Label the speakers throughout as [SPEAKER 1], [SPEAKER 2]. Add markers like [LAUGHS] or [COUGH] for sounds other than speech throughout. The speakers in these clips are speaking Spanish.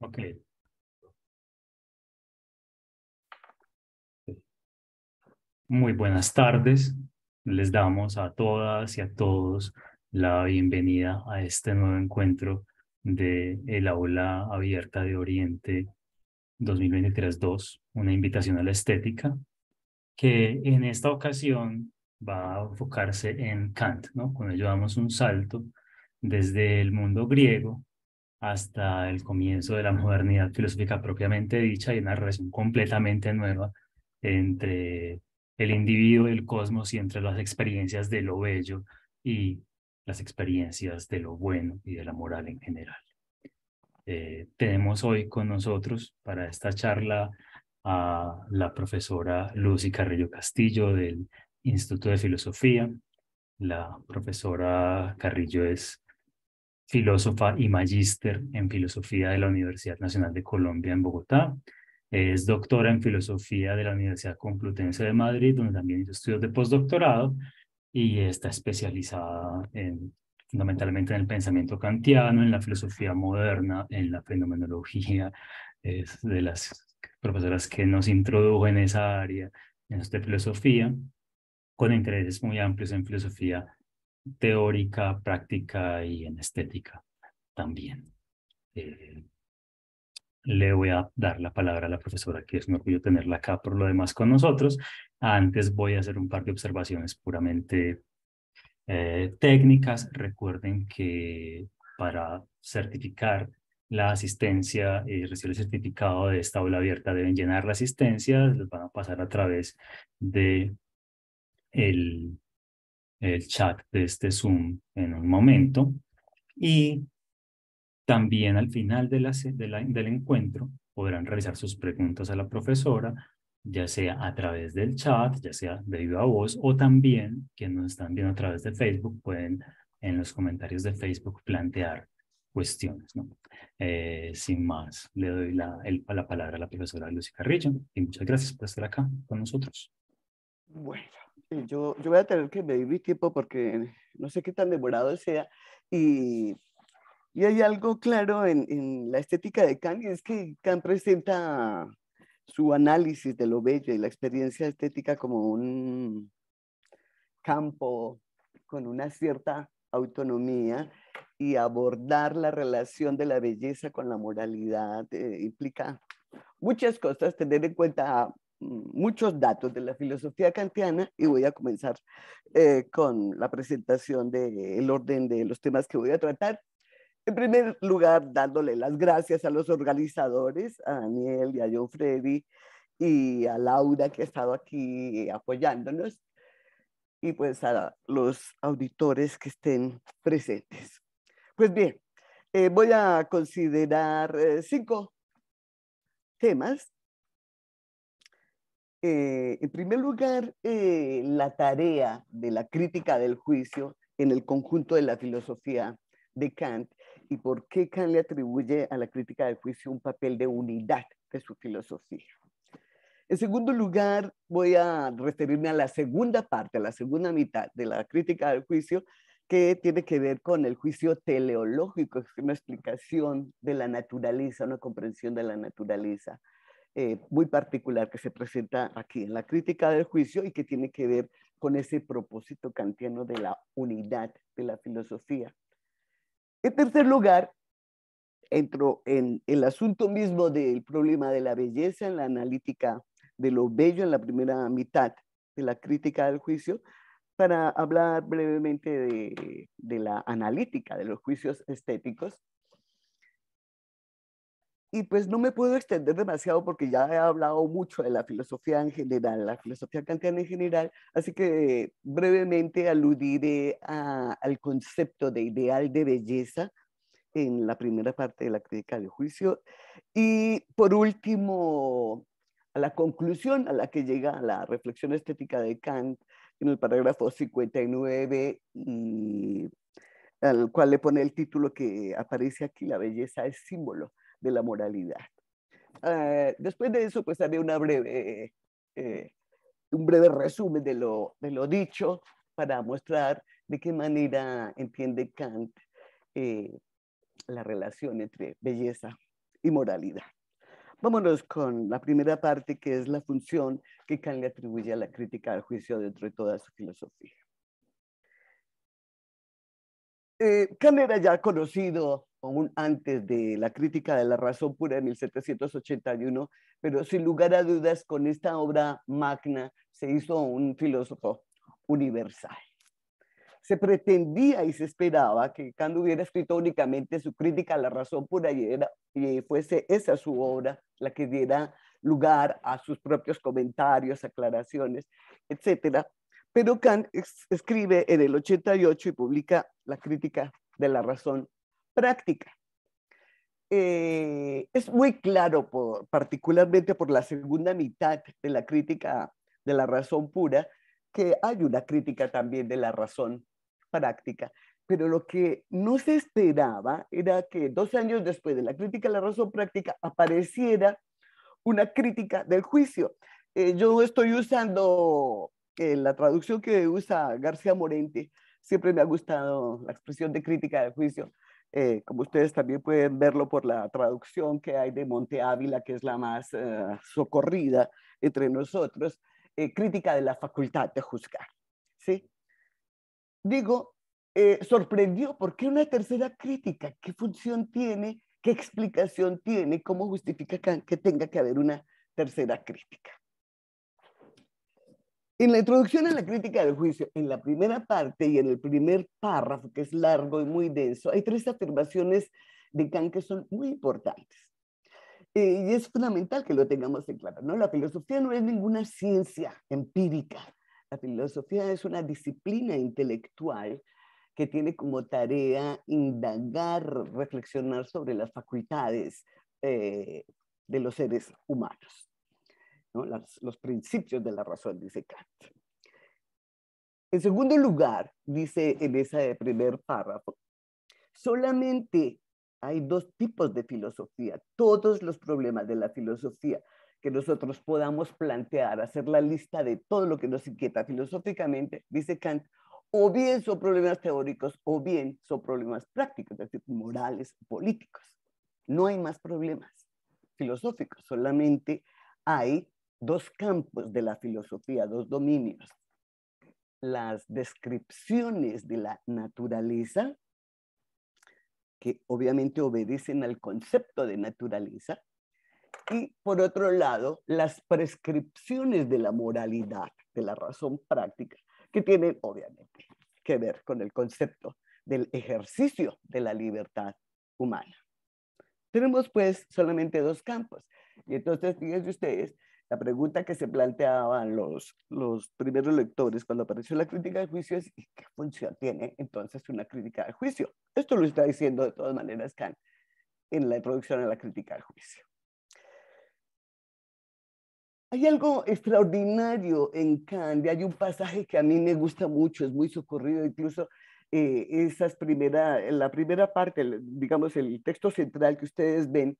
[SPEAKER 1] Ok. Muy buenas tardes. Les damos a
[SPEAKER 2] todas y a todos la bienvenida a este nuevo encuentro de la aula abierta de Oriente 2023-2, una invitación a la estética, que en esta ocasión va a enfocarse en Kant, ¿no? Con ello damos un salto desde el mundo griego hasta el comienzo de la modernidad filosófica propiamente dicha y una relación completamente nueva entre el individuo, el cosmos y entre las experiencias de lo bello y las experiencias de lo bueno y de la moral en general. Eh, tenemos hoy con nosotros para esta charla a la profesora Lucy Carrillo Castillo del Instituto de Filosofía. La profesora Carrillo es filósofa y magíster en filosofía de la Universidad Nacional de Colombia en Bogotá. Es doctora en filosofía de la Universidad Complutense de Madrid, donde también hizo estudios de postdoctorado y está especializada en, fundamentalmente en el pensamiento kantiano, en la filosofía moderna, en la fenomenología. [LAUGHS] Es de las profesoras que nos introdujo en esa área, en esta filosofía, con intereses muy amplios en filosofía teórica, práctica y en estética también. Eh, le voy a dar la palabra a la profesora, que es un orgullo tenerla acá por lo demás con nosotros. Antes voy a hacer un par de observaciones puramente eh, técnicas. Recuerden que para certificar la asistencia y eh, recibir el certificado de esta aula abierta deben llenar la asistencia, les van a pasar a través de el el chat de este Zoom en un momento. Y también al final de del encuentro podrán realizar sus preguntas a la profesora, ya sea a través del chat, ya sea de viva voz, o también quienes nos están viendo a través de Facebook pueden en los comentarios de Facebook plantear cuestiones. Eh, sin más, le doy la, la palabra a la profesora Lucy Carrillo y muchas gracias por estar acá con nosotros.
[SPEAKER 3] Bueno. Yo, yo voy a tener que medir mi tiempo porque no sé qué tan demorado sea. Y, y hay algo claro en, en la estética de Kant, y es que Kant presenta su análisis de lo bello y la experiencia estética como un campo con una cierta autonomía y abordar la relación de la belleza con la moralidad eh, implica muchas cosas, tener en cuenta muchos datos de la filosofía kantiana y voy a comenzar eh, con la presentación del orden de los temas que voy a tratar. En primer lugar, dándole las gracias a los organizadores, a Daniel y a John Freddy y a Laura que ha estado aquí apoyándonos y pues a los auditores que estén presentes. Pues bien, eh, voy a considerar eh, cinco temas eh, en primer lugar, eh, la tarea de la crítica del juicio en el conjunto de la filosofía de Kant y por qué Kant le atribuye a la crítica del juicio un papel de unidad de su filosofía. En segundo lugar, voy a referirme a la segunda parte, a la segunda mitad de la crítica del juicio, que tiene que ver con el juicio teleológico, es una explicación de la naturaleza, una comprensión de la naturaleza eh, muy particular que se presenta aquí en la crítica del juicio y que tiene que ver con ese propósito kantiano de la unidad de la filosofía. En tercer lugar, entro en el asunto mismo del problema de la belleza en la analítica de lo bello en la primera mitad de la crítica del juicio, para hablar brevemente de, la analítica de los juicios estéticos y pues no me puedo extender demasiado porque ya he hablado mucho de la filosofía en general, la filosofía kantiana en general, así que brevemente aludiré al concepto de ideal de belleza en la primera parte de la crítica de juicio. Y por último, a la conclusión a la que llega la reflexión estética de Kant en el parágrafo 59 al cual le pone el título que aparece aquí, La belleza es símbolo de la moralidad. Ah, después de eso, pues haré una breve, eh, un breve resumen de lo, de lo dicho para mostrar de qué manera entiende Kant eh, la relación entre belleza y moralidad. Vámonos con la primera parte, que es la función que Kant le atribuye a la crítica al juicio dentro de toda su filosofía. Eh, Kant era ya conocido aún antes de la crítica de la razón pura en 1781, pero sin lugar a dudas con esta obra magna se hizo un filósofo universal. Se pretendía y se esperaba que Kant hubiera escrito únicamente su crítica a la razón pura y, y fuese esa su obra la que diera lugar a sus propios comentarios, aclaraciones, etcétera. Pero Kant escribe en el 88 y publica la crítica de la razón práctica. Eh, es muy claro, por, particularmente por la segunda mitad de la crítica de la razón pura, que hay una crítica también de la razón práctica. Pero lo que no se esperaba era que dos años después de la crítica de la razón práctica apareciera una crítica del juicio. Eh, yo estoy usando eh, la traducción que usa García Morente, siempre me ha gustado la expresión de crítica del juicio, eh, como ustedes también pueden verlo por la traducción que hay de Monte Ávila, que es la más eh, socorrida entre nosotros, eh, crítica de la facultad de juzgar. ¿sí? Digo, sorprendió, porque una tercera crítica? ¿Qué función tiene? ¿Qué explicación tiene? ¿Cómo justifica que tenga que haber una tercera crítica? En la introducción a la crítica del juicio, en la primera parte y en el primer párrafo, que es largo y muy denso, hay tres afirmaciones de Kant que son muy importantes. Eh, y es fundamental que lo tengamos en claro, ¿no? La filosofía no es ninguna ciencia empírica. La filosofía es una disciplina intelectual que tiene como tarea indagar, reflexionar sobre las facultades eh, de los seres humanos los principios de la razón, dice Kant. En segundo lugar, dice en ese primer párrafo, solamente hay dos tipos de filosofía. Todos los problemas de la filosofía que nosotros podamos plantear, hacer la lista de todo lo que nos inquieta filosóficamente, dice Kant, o bien son problemas teóricos o bien son problemas prácticos, es decir, morales, políticos. No hay más problemas filosóficos, solamente hay dos campos de la filosofía, dos dominios. Las descripciones de la naturaleza, que obviamente obedecen al concepto de naturaleza, y por otro lado, las prescripciones de la moralidad, de la razón práctica, que tienen obviamente que ver con el concepto del ejercicio de la libertad humana. Tenemos pues solamente dos campos. Y entonces, fíjense ustedes la pregunta que se planteaban los, los primeros lectores cuando apareció la crítica al juicio es, ¿y qué función tiene entonces una crítica al juicio? Esto lo está diciendo de todas maneras Kant en la introducción a la crítica al juicio. Hay algo extraordinario en Kant, y hay un pasaje que a mí me gusta mucho, es muy socorrido, incluso eh, esas primera, la primera parte, digamos, el texto central que ustedes ven,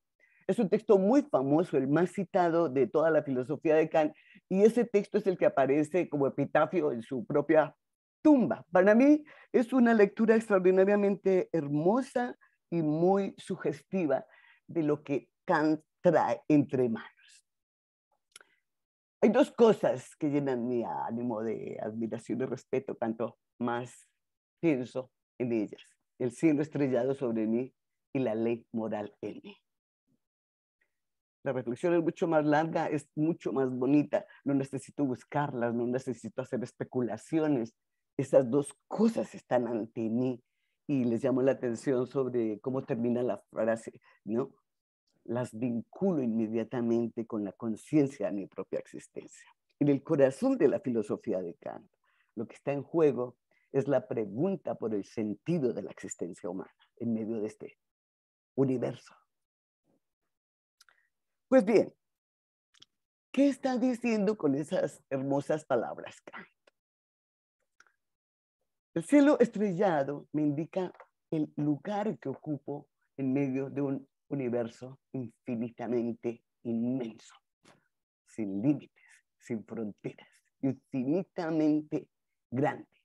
[SPEAKER 3] es un texto muy famoso, el más citado de toda la filosofía de Kant, y ese texto es el que aparece como epitafio en su propia tumba. Para mí es una lectura extraordinariamente hermosa y muy sugestiva de lo que Kant trae entre manos. Hay dos cosas que llenan mi ánimo de admiración y respeto, tanto más pienso en ellas. El cielo estrellado sobre mí y la ley moral en mí. La reflexión es mucho más larga, es mucho más bonita. No necesito buscarlas, no necesito hacer especulaciones. Esas dos cosas están ante mí y les llamo la atención sobre cómo termina la frase, ¿no? Las vinculo inmediatamente con la conciencia de mi propia existencia. En el corazón de la filosofía de Kant, lo que está en juego es la pregunta por el sentido de la existencia humana en medio de este universo
[SPEAKER 1] pues bien, ¿qué está diciendo
[SPEAKER 3] con esas hermosas palabras, El cielo estrellado me indica el lugar que ocupo en medio de un universo infinitamente inmenso, sin límites, sin fronteras, infinitamente grande,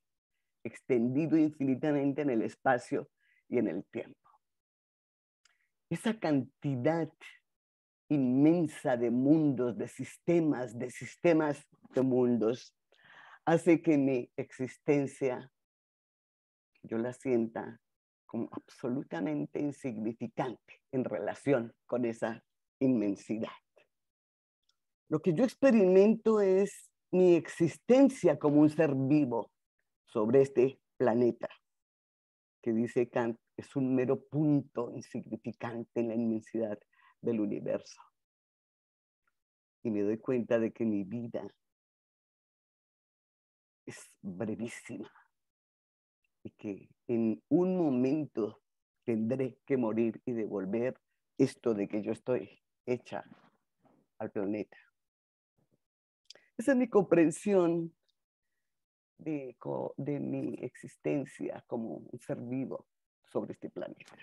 [SPEAKER 3] extendido infinitamente en el espacio y en el tiempo. Esa cantidad inmensa de mundos, de sistemas, de sistemas de mundos, hace que mi existencia yo la sienta como absolutamente insignificante en relación con esa inmensidad. Lo que yo experimento es mi existencia como un ser vivo sobre este planeta, que dice Kant, es un mero punto insignificante en la inmensidad del universo. Y me doy cuenta de que mi vida es brevísima y que en un momento tendré que morir y devolver esto de que yo estoy hecha al planeta. Esa es mi comprensión de, de mi existencia como un ser vivo sobre este planeta.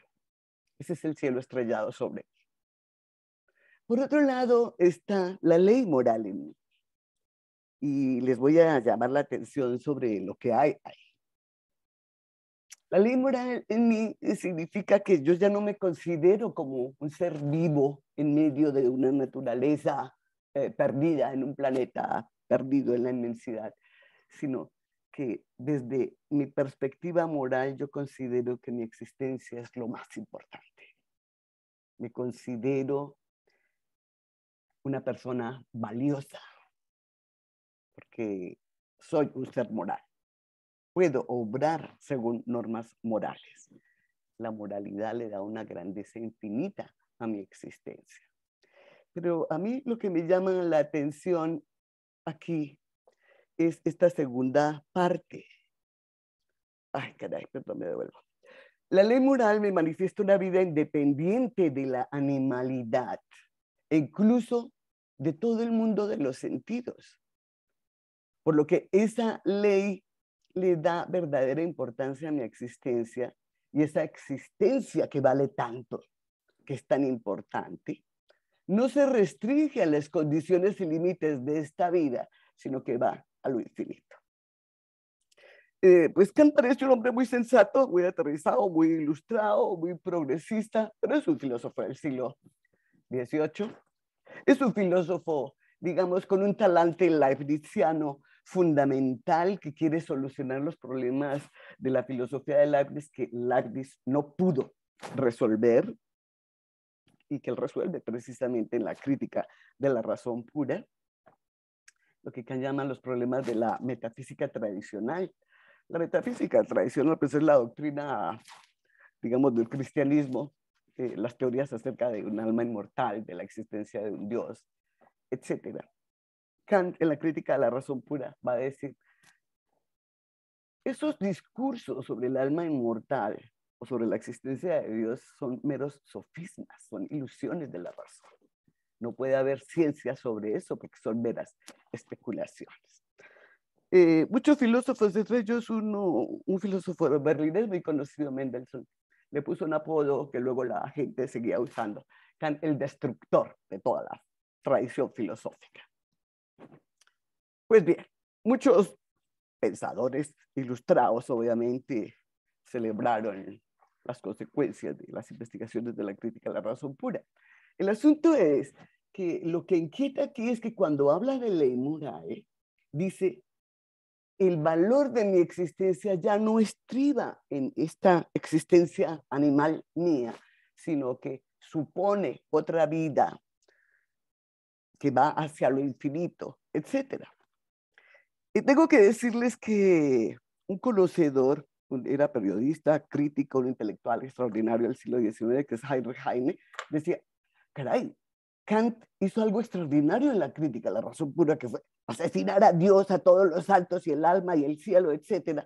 [SPEAKER 3] Ese es el cielo estrellado sobre mí. Por otro lado está la ley moral en mí. Y les voy a llamar la atención sobre lo que hay ahí. La ley moral en mí significa que yo ya no me considero como un ser vivo en medio de una naturaleza eh, perdida en un planeta perdido en la inmensidad, sino que desde mi perspectiva moral yo considero que mi existencia es lo más importante. Me considero una persona valiosa, porque soy un ser moral. Puedo obrar según normas morales. La moralidad le da una grandeza infinita a mi existencia. Pero a mí lo que me llama la atención aquí es esta segunda parte. Ay, caray, perdón, me devuelvo. La ley moral me manifiesta una vida independiente de la animalidad. E incluso de todo el mundo de los sentidos. Por lo que esa ley le da verdadera importancia a mi existencia y esa existencia que vale tanto, que es tan importante, no se restringe a las condiciones y límites de esta vida, sino que va a lo infinito. Eh, pues Kant parece un hombre muy sensato, muy aterrizado, muy ilustrado, muy progresista, pero es un filósofo del siglo XVIII es un filósofo, digamos, con un talante leibniziano fundamental que quiere solucionar los problemas de la filosofía de Leibniz que Leibniz no pudo resolver y que él resuelve precisamente en la crítica de la razón pura, lo que llaman los problemas de la metafísica tradicional. La metafísica tradicional pues, es la doctrina, digamos, del cristianismo eh, las teorías acerca de un alma inmortal, de la existencia de un Dios, etc. Kant, en la crítica de la razón pura, va a decir, esos discursos sobre el alma inmortal o sobre la existencia de Dios son meros sofismas, son ilusiones de la razón. No puede haber ciencia sobre eso porque son meras especulaciones. Eh, muchos filósofos, entre ellos uno, un filósofo berlinés muy conocido, Mendelssohn, le puso un apodo que luego la gente seguía usando, el destructor de toda la tradición filosófica. Pues bien, muchos pensadores ilustrados obviamente celebraron las consecuencias de las investigaciones de la crítica a la razón pura. El asunto es que lo que inquieta aquí es que cuando habla de ley moral, dice el valor de mi existencia ya no estriba en esta existencia animal mía, sino que supone otra vida que va hacia lo infinito, etc. Y tengo que decirles que un conocedor, era periodista, crítico, un intelectual extraordinario del siglo XIX, que es Heinrich Heine, decía, caray, Kant hizo algo extraordinario en la crítica la razón pura, que fue asesinar a Dios, a todos los santos y el alma y el cielo, etc.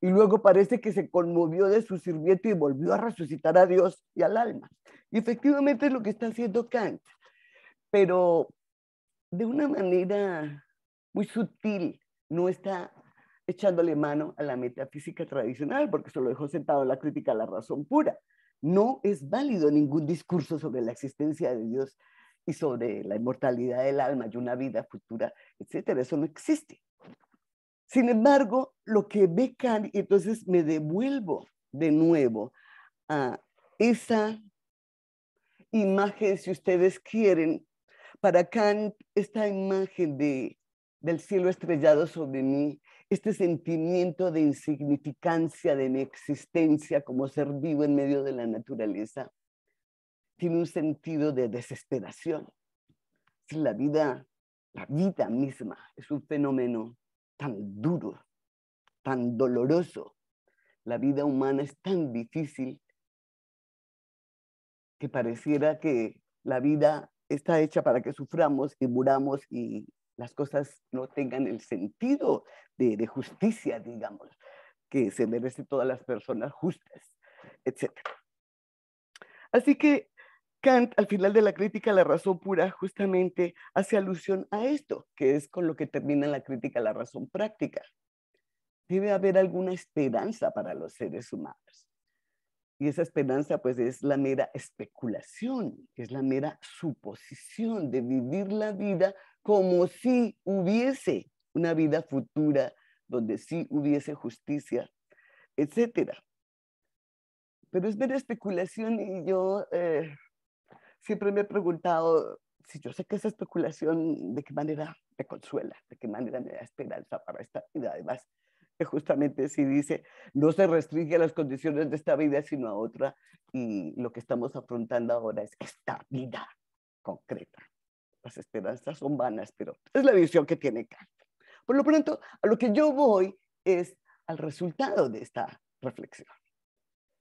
[SPEAKER 3] Y luego parece que se conmovió de su sirviente y volvió a resucitar a Dios y al alma. Y efectivamente es lo que está haciendo Kant, pero de una manera muy sutil, no está echándole mano a la metafísica tradicional, porque se lo dejó sentado la crítica a la razón pura. No es válido ningún discurso sobre la existencia de Dios y sobre la inmortalidad del alma y una vida futura, etcétera. Eso no existe. Sin embargo, lo que ve Kant, y entonces me devuelvo de nuevo a esa imagen, si ustedes quieren, para Kant, esta imagen de, del cielo estrellado sobre mí, este sentimiento de insignificancia de mi existencia como ser vivo en medio de la naturaleza, tiene un sentido de desesperación. La vida, la vida misma es un fenómeno tan duro, tan doloroso. La vida humana es tan difícil que pareciera que la vida está hecha para que suframos y muramos y las cosas no tengan el sentido de, de justicia, digamos, que se merecen todas las personas justas, etc. Así que Kant, al final de la crítica a la razón pura, justamente hace alusión a esto, que es con lo que termina la crítica a la razón práctica. Debe haber alguna esperanza para los seres humanos. Y esa esperanza pues es la mera especulación, es la mera suposición de vivir la vida como si hubiese una vida futura donde sí hubiese justicia, etcétera. Pero es mera especulación y yo eh, siempre me he preguntado si yo sé que esa especulación, ¿de qué manera me consuela? ¿De qué manera me da esperanza para esta vida? Además, que justamente si dice, no se restringe a las condiciones de esta vida, sino a otra, y lo que estamos afrontando ahora es esta vida concreta. Las esperanzas son vanas, pero es la visión que tiene Kant. Por lo pronto, a lo que yo voy es al resultado de esta reflexión.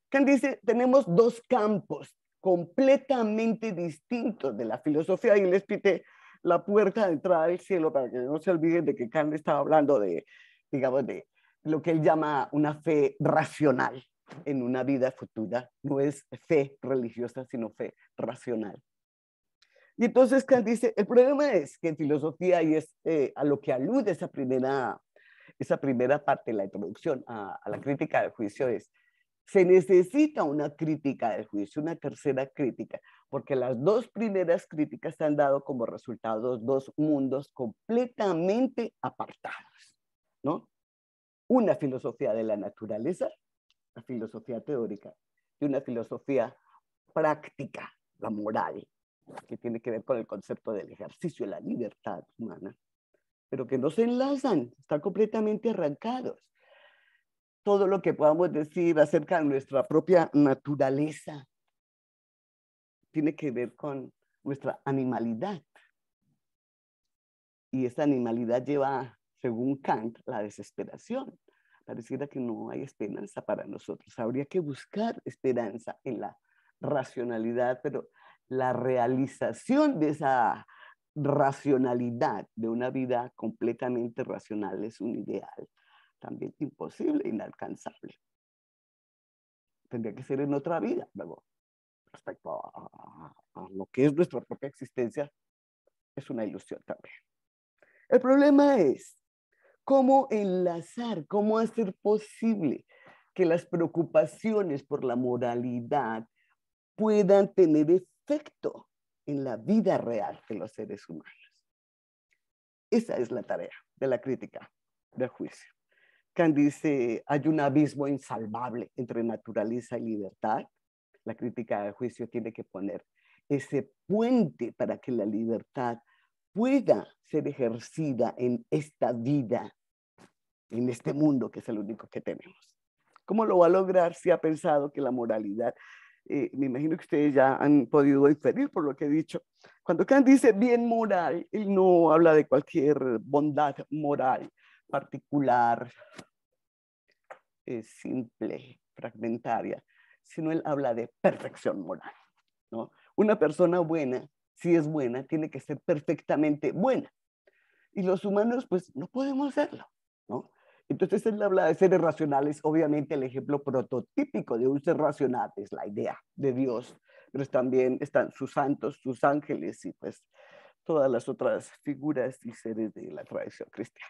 [SPEAKER 3] Kant dice, tenemos dos campos completamente distintos de la filosofía. Y les pite la puerta de entrada al cielo para que no se olviden de que Kant estaba hablando de, digamos, de lo que él llama una fe racional en una vida futura. No es fe religiosa, sino fe racional. Y entonces Kant dice, el problema es que en filosofía, y es eh, a lo que alude esa primera, esa primera parte la introducción a la crítica del juicio, es se necesita una crítica del juicio, una tercera crítica, porque las dos primeras críticas han dado como resultado dos mundos completamente apartados, ¿no? Una filosofía de la naturaleza, la filosofía teórica, y una filosofía práctica, la moral, que tiene que ver con el concepto del ejercicio, de la libertad humana, pero que no se enlazan, están completamente arrancados todo lo que podamos decir acerca de nuestra propia naturaleza tiene que ver con nuestra animalidad. Y esta animalidad lleva, según Kant, la desesperación. Pareciera que no hay esperanza para nosotros. Habría que buscar esperanza en la racionalidad, pero la realización de esa racionalidad, de una vida completamente racional, es un ideal también imposible, inalcanzable. Tendría que ser en otra vida, luego, respecto a, a lo que es nuestra propia existencia, es una ilusión también. El problema es cómo enlazar, cómo hacer posible que las preocupaciones por la moralidad puedan tener efecto en la vida real de los seres humanos. Esa es la tarea de la crítica, del juicio. Kant dice, hay un abismo insalvable entre naturaleza y libertad. La crítica del juicio tiene que poner ese puente para que la libertad pueda ser ejercida en esta vida, en este mundo que es el único que tenemos. ¿Cómo lo va a lograr si ha pensado que la moralidad, eh, me imagino que ustedes ya han podido inferir por lo que he dicho, cuando Kant dice bien moral, él no habla de cualquier bondad moral particular, eh, simple, fragmentaria, sino él habla de perfección moral. ¿no? Una persona buena, si es buena, tiene que ser perfectamente buena. Y los humanos, pues, no podemos serlo. ¿no? Entonces él habla de seres racionales, obviamente el ejemplo prototípico de un ser racional es la idea de Dios, pero también están sus santos, sus ángeles y pues todas las otras figuras y seres de la tradición cristiana.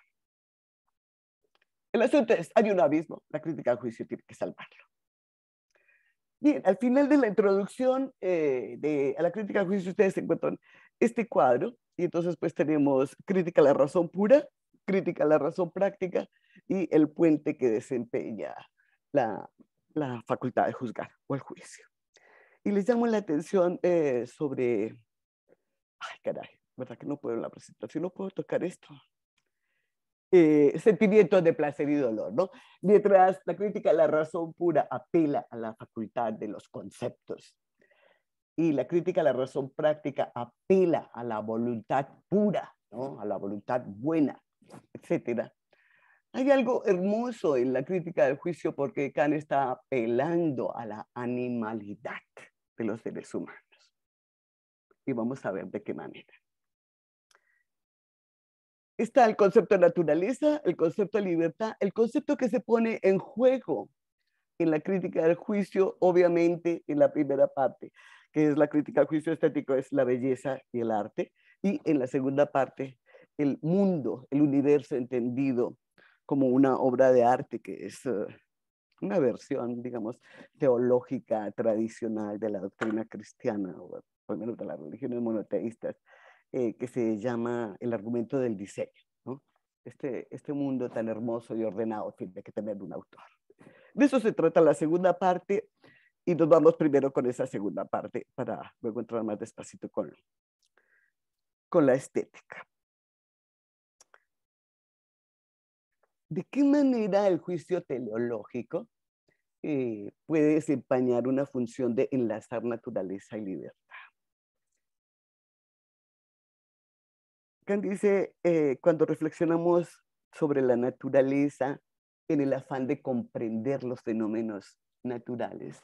[SPEAKER 3] El asunto es, hay un abismo, la crítica al juicio tiene que salvarlo. Bien, al final de la introducción eh, a la crítica al juicio ustedes encuentran este cuadro y entonces pues tenemos crítica a la razón pura, crítica a la razón práctica y el puente que desempeña la, facultad de juzgar o el juicio. Y les llamo la atención eh, sobre... Ay, caray, ¿verdad que no puedo en la presentación? No puedo tocar esto eh, sentimientos de placer y dolor, ¿no? Mientras la crítica a la razón pura apela a la facultad de los conceptos y la crítica a la razón práctica apela a la voluntad pura, ¿no? A la voluntad buena, etcétera. Hay algo hermoso en la crítica del juicio porque Kant está apelando a la animalidad de los seres humanos. Y vamos a ver de qué manera está el concepto de naturaleza, el concepto de libertad, el concepto que se pone en juego en la crítica del juicio, obviamente en la primera parte, que es la crítica al juicio estético, es la belleza y el arte, y en la segunda parte, el mundo, el universo entendido como una obra de arte, que es eh, una versión, digamos, teológica tradicional de la doctrina cristiana, o por menos de las religiones monoteístas eh, que se llama el argumento del diseño. Este, este mundo tan hermoso y ordenado tiene que tener un autor. De eso se trata la segunda parte y nos vamos primero con esa segunda parte para luego entrar más despacito con, con la estética. ¿De qué manera el juicio teleológico eh, puede desempeñar una función de enlazar naturaleza y libertad? Kant dice, eh, cuando reflexionamos sobre la naturaleza en el afán de comprender los fenómenos naturales,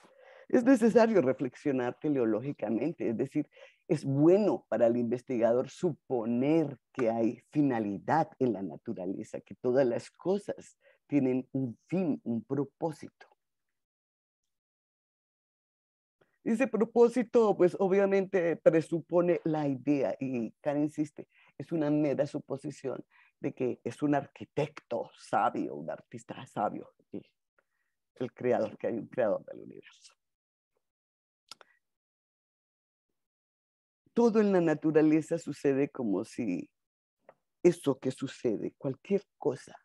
[SPEAKER 3] es necesario reflexionar teleológicamente, es decir, es bueno para el investigador suponer que hay finalidad en la naturaleza, que todas las cosas tienen un fin, un propósito. Ese propósito, pues obviamente presupone la idea y Karen insiste, es una mera suposición de que es un arquitecto sabio, un artista sabio, el creador, que hay un creador del universo. Todo en la naturaleza sucede como si eso que sucede, cualquier cosa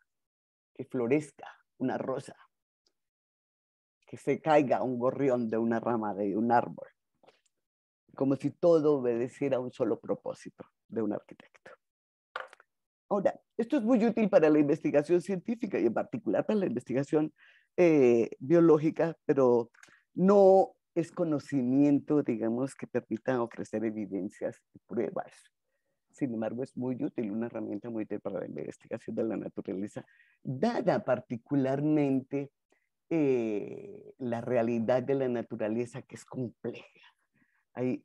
[SPEAKER 3] que florezca, una rosa, que se caiga un gorrión de una rama de un árbol, como si todo obedeciera a un solo propósito de un arquitecto. Ahora, esto es muy útil para la investigación científica y en particular para la investigación eh, biológica, pero no es conocimiento, digamos, que permita ofrecer evidencias y pruebas. Sin embargo, es muy útil, una herramienta muy útil para la investigación de la naturaleza, dada particularmente eh, la realidad de la naturaleza que es compleja. Hay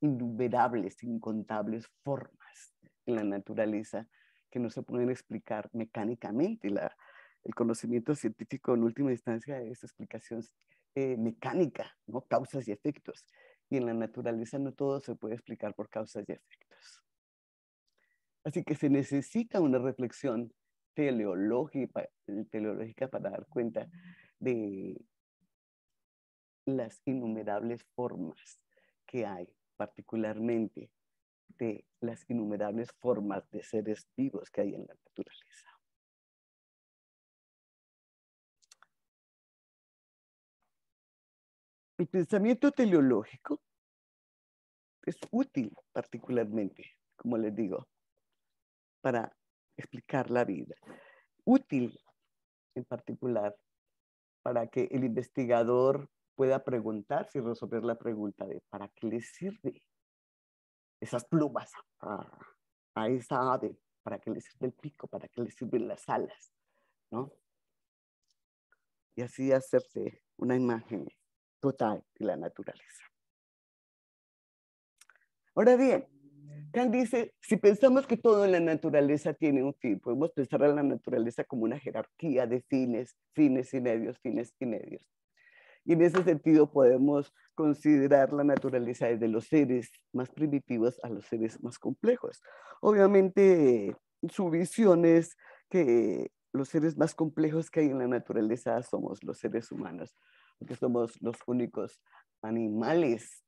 [SPEAKER 3] innumerables, incontables formas en la naturaleza que no se pueden explicar mecánicamente. el conocimiento científico en última instancia es explicación eh, mecánica, ¿no? causas y efectos. Y en la naturaleza no todo se puede explicar por causas y efectos. Así que se necesita una reflexión teleológica para dar cuenta de las innumerables formas que hay particularmente de las innumerables formas de seres vivos que hay
[SPEAKER 1] en la naturaleza. El pensamiento teleológico
[SPEAKER 3] es útil particularmente, como les digo, para explicar la vida. Útil en particular para que el investigador pueda preguntar y resolver la pregunta de ¿para qué le sirve esas plumas ah, a, esa ave? ¿Para qué le sirve el pico? ¿Para qué le sirven las alas? ¿No? Y así hacerse una imagen total de la naturaleza. Ahora bien, Kant dice, si pensamos que todo en la naturaleza tiene un fin, podemos pensar a la naturaleza como una jerarquía de fines, fines y medios, fines y medios. Y en ese sentido podemos considerar la naturaleza desde los seres más primitivos a los seres más complejos. Obviamente su visión es que los seres más complejos que hay en la naturaleza somos los seres humanos, porque somos los únicos animales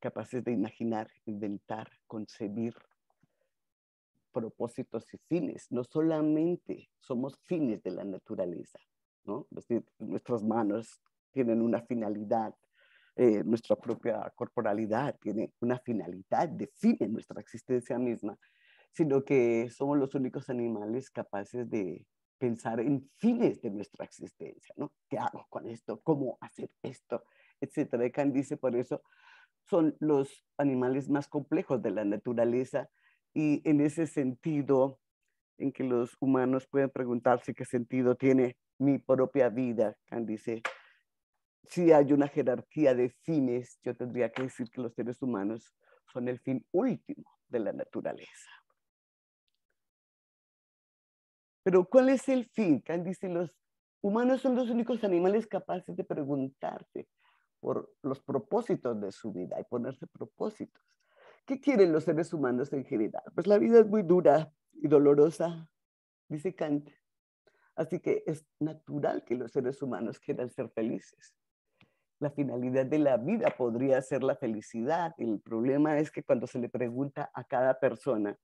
[SPEAKER 3] capaces de imaginar, inventar, concebir propósitos y fines. No solamente somos fines de la naturaleza, nuestras manos tienen una finalidad, eh, nuestra propia corporalidad tiene una finalidad, define nuestra existencia misma, sino que somos los únicos animales capaces de pensar en fines de nuestra existencia, ¿Qué hago con esto? ¿Cómo hacer esto? Etcétera. Kant dice, por eso son los animales más complejos de la naturaleza y en ese sentido en que los humanos pueden preguntarse qué sentido tiene mi propia vida. Candice, si hay una jerarquía de fines, yo tendría que decir que los seres humanos son el fin último de la naturaleza. Pero ¿cuál es el fin? dice, los humanos son los únicos animales capaces de preguntarse por los propósitos de su vida y ponerse propósitos. ¿Qué quieren los seres humanos en general? Pues la vida es muy dura y dolorosa, dice Kant. Así que es natural que los seres humanos quieran ser felices. La finalidad de la vida podría ser la felicidad. El problema es que cuando se le pregunta a cada persona,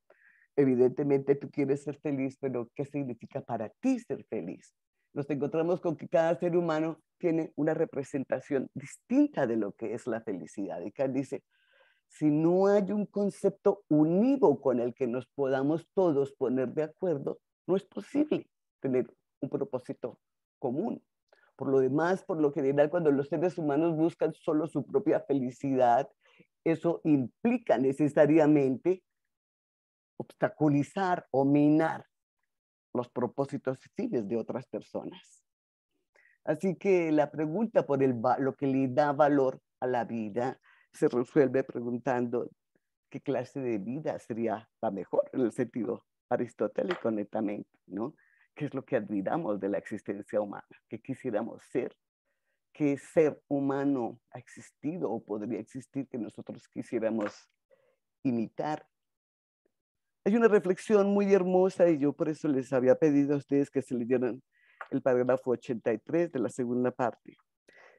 [SPEAKER 3] evidentemente tú quieres ser feliz, pero ¿qué significa para ti ser feliz? Nos encontramos con que cada ser humano tiene una representación distinta de lo que es la felicidad. Y Kant dice, si no hay un concepto unívoco con el que nos podamos todos poner de acuerdo, no es posible tener un propósito común. Por lo demás, por lo general, cuando los seres humanos buscan solo su propia felicidad, eso implica necesariamente obstaculizar o minar los propósitos civiles de otras personas. Así que la pregunta por el, lo que le da valor a la vida se resuelve preguntando qué clase de vida sería la mejor en el sentido aristotélico netamente, ¿no? qué es lo que admiramos de la existencia humana, qué quisiéramos ser, qué ser humano ha existido o podría existir que nosotros quisiéramos imitar. Hay una reflexión muy hermosa y yo por eso les había pedido a ustedes que se leyeran el parágrafo 83 de la segunda parte.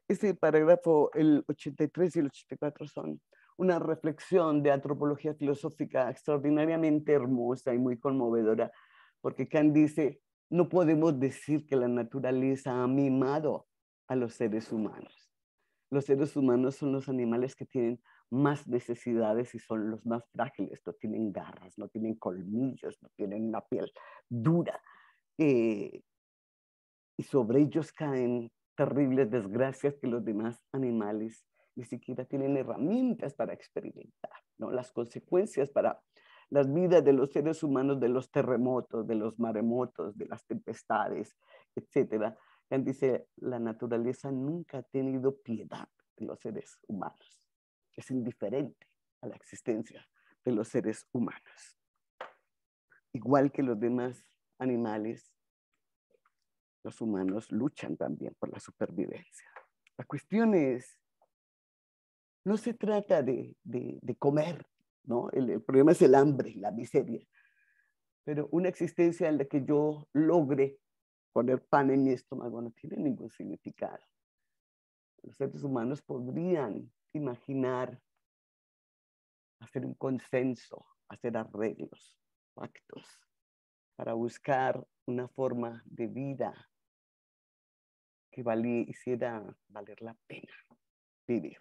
[SPEAKER 3] Este parágrafo, el 83 y el 84 son una reflexión de antropología filosófica extraordinariamente hermosa y muy conmovedora, porque Kant dice, no podemos decir que la naturaleza ha mimado a los seres humanos. Los seres humanos son los animales que tienen más necesidades y son los más frágiles. No tienen garras, no tienen colmillos, no tienen una piel dura. Eh, y sobre ellos caen terribles desgracias que los demás animales ni siquiera tienen herramientas para experimentar. Las consecuencias para las vidas de los seres humanos de los terremotos, de los maremotos, de las tempestades, etc. Él dice, la naturaleza nunca ha tenido piedad de los seres humanos. Es indiferente a la existencia de los seres humanos. Igual que los demás animales, los humanos luchan también por la supervivencia. La cuestión es, no se trata de, de comer ¿no? El, problema es el hambre, la miseria. Pero una existencia en la que yo logre poner pan en mi estómago no tiene ningún significado. Los seres humanos podrían imaginar hacer un consenso, hacer arreglos, pactos, para buscar una forma de vida que hiciera valer la pena vivir.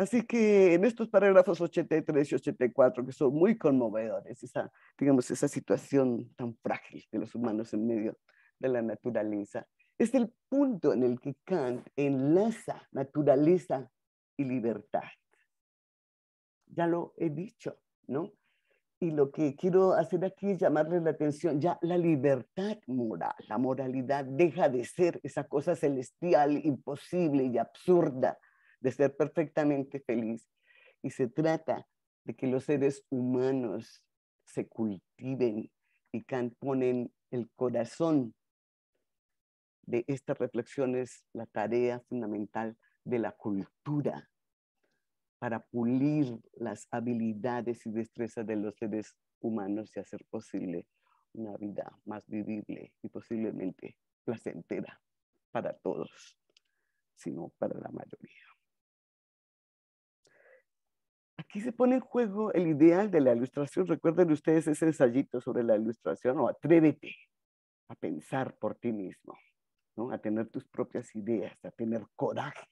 [SPEAKER 3] Así que en estos parágrafos 83 y 84, que son muy conmovedores, esa, digamos, esa situación tan frágil de los humanos en medio de la naturaleza, es el punto en el que Kant enlaza naturaleza y libertad. Ya lo he dicho, ¿no? Y lo que quiero hacer aquí es llamarle la atención, ya la libertad moral, la moralidad deja de ser esa cosa celestial, imposible y absurda de ser perfectamente feliz. Y se trata de que los seres humanos se cultiven y ponen el corazón de estas reflexiones, la tarea fundamental de la cultura para pulir las habilidades y destrezas de los seres humanos y hacer posible una vida más vivible y posiblemente placentera para todos, sino para la mayoría aquí se pone en juego el ideal de la ilustración. Recuerden ustedes ese ensayito sobre la ilustración o atrévete a pensar por ti mismo, ¿no? a tener tus propias ideas, a tener coraje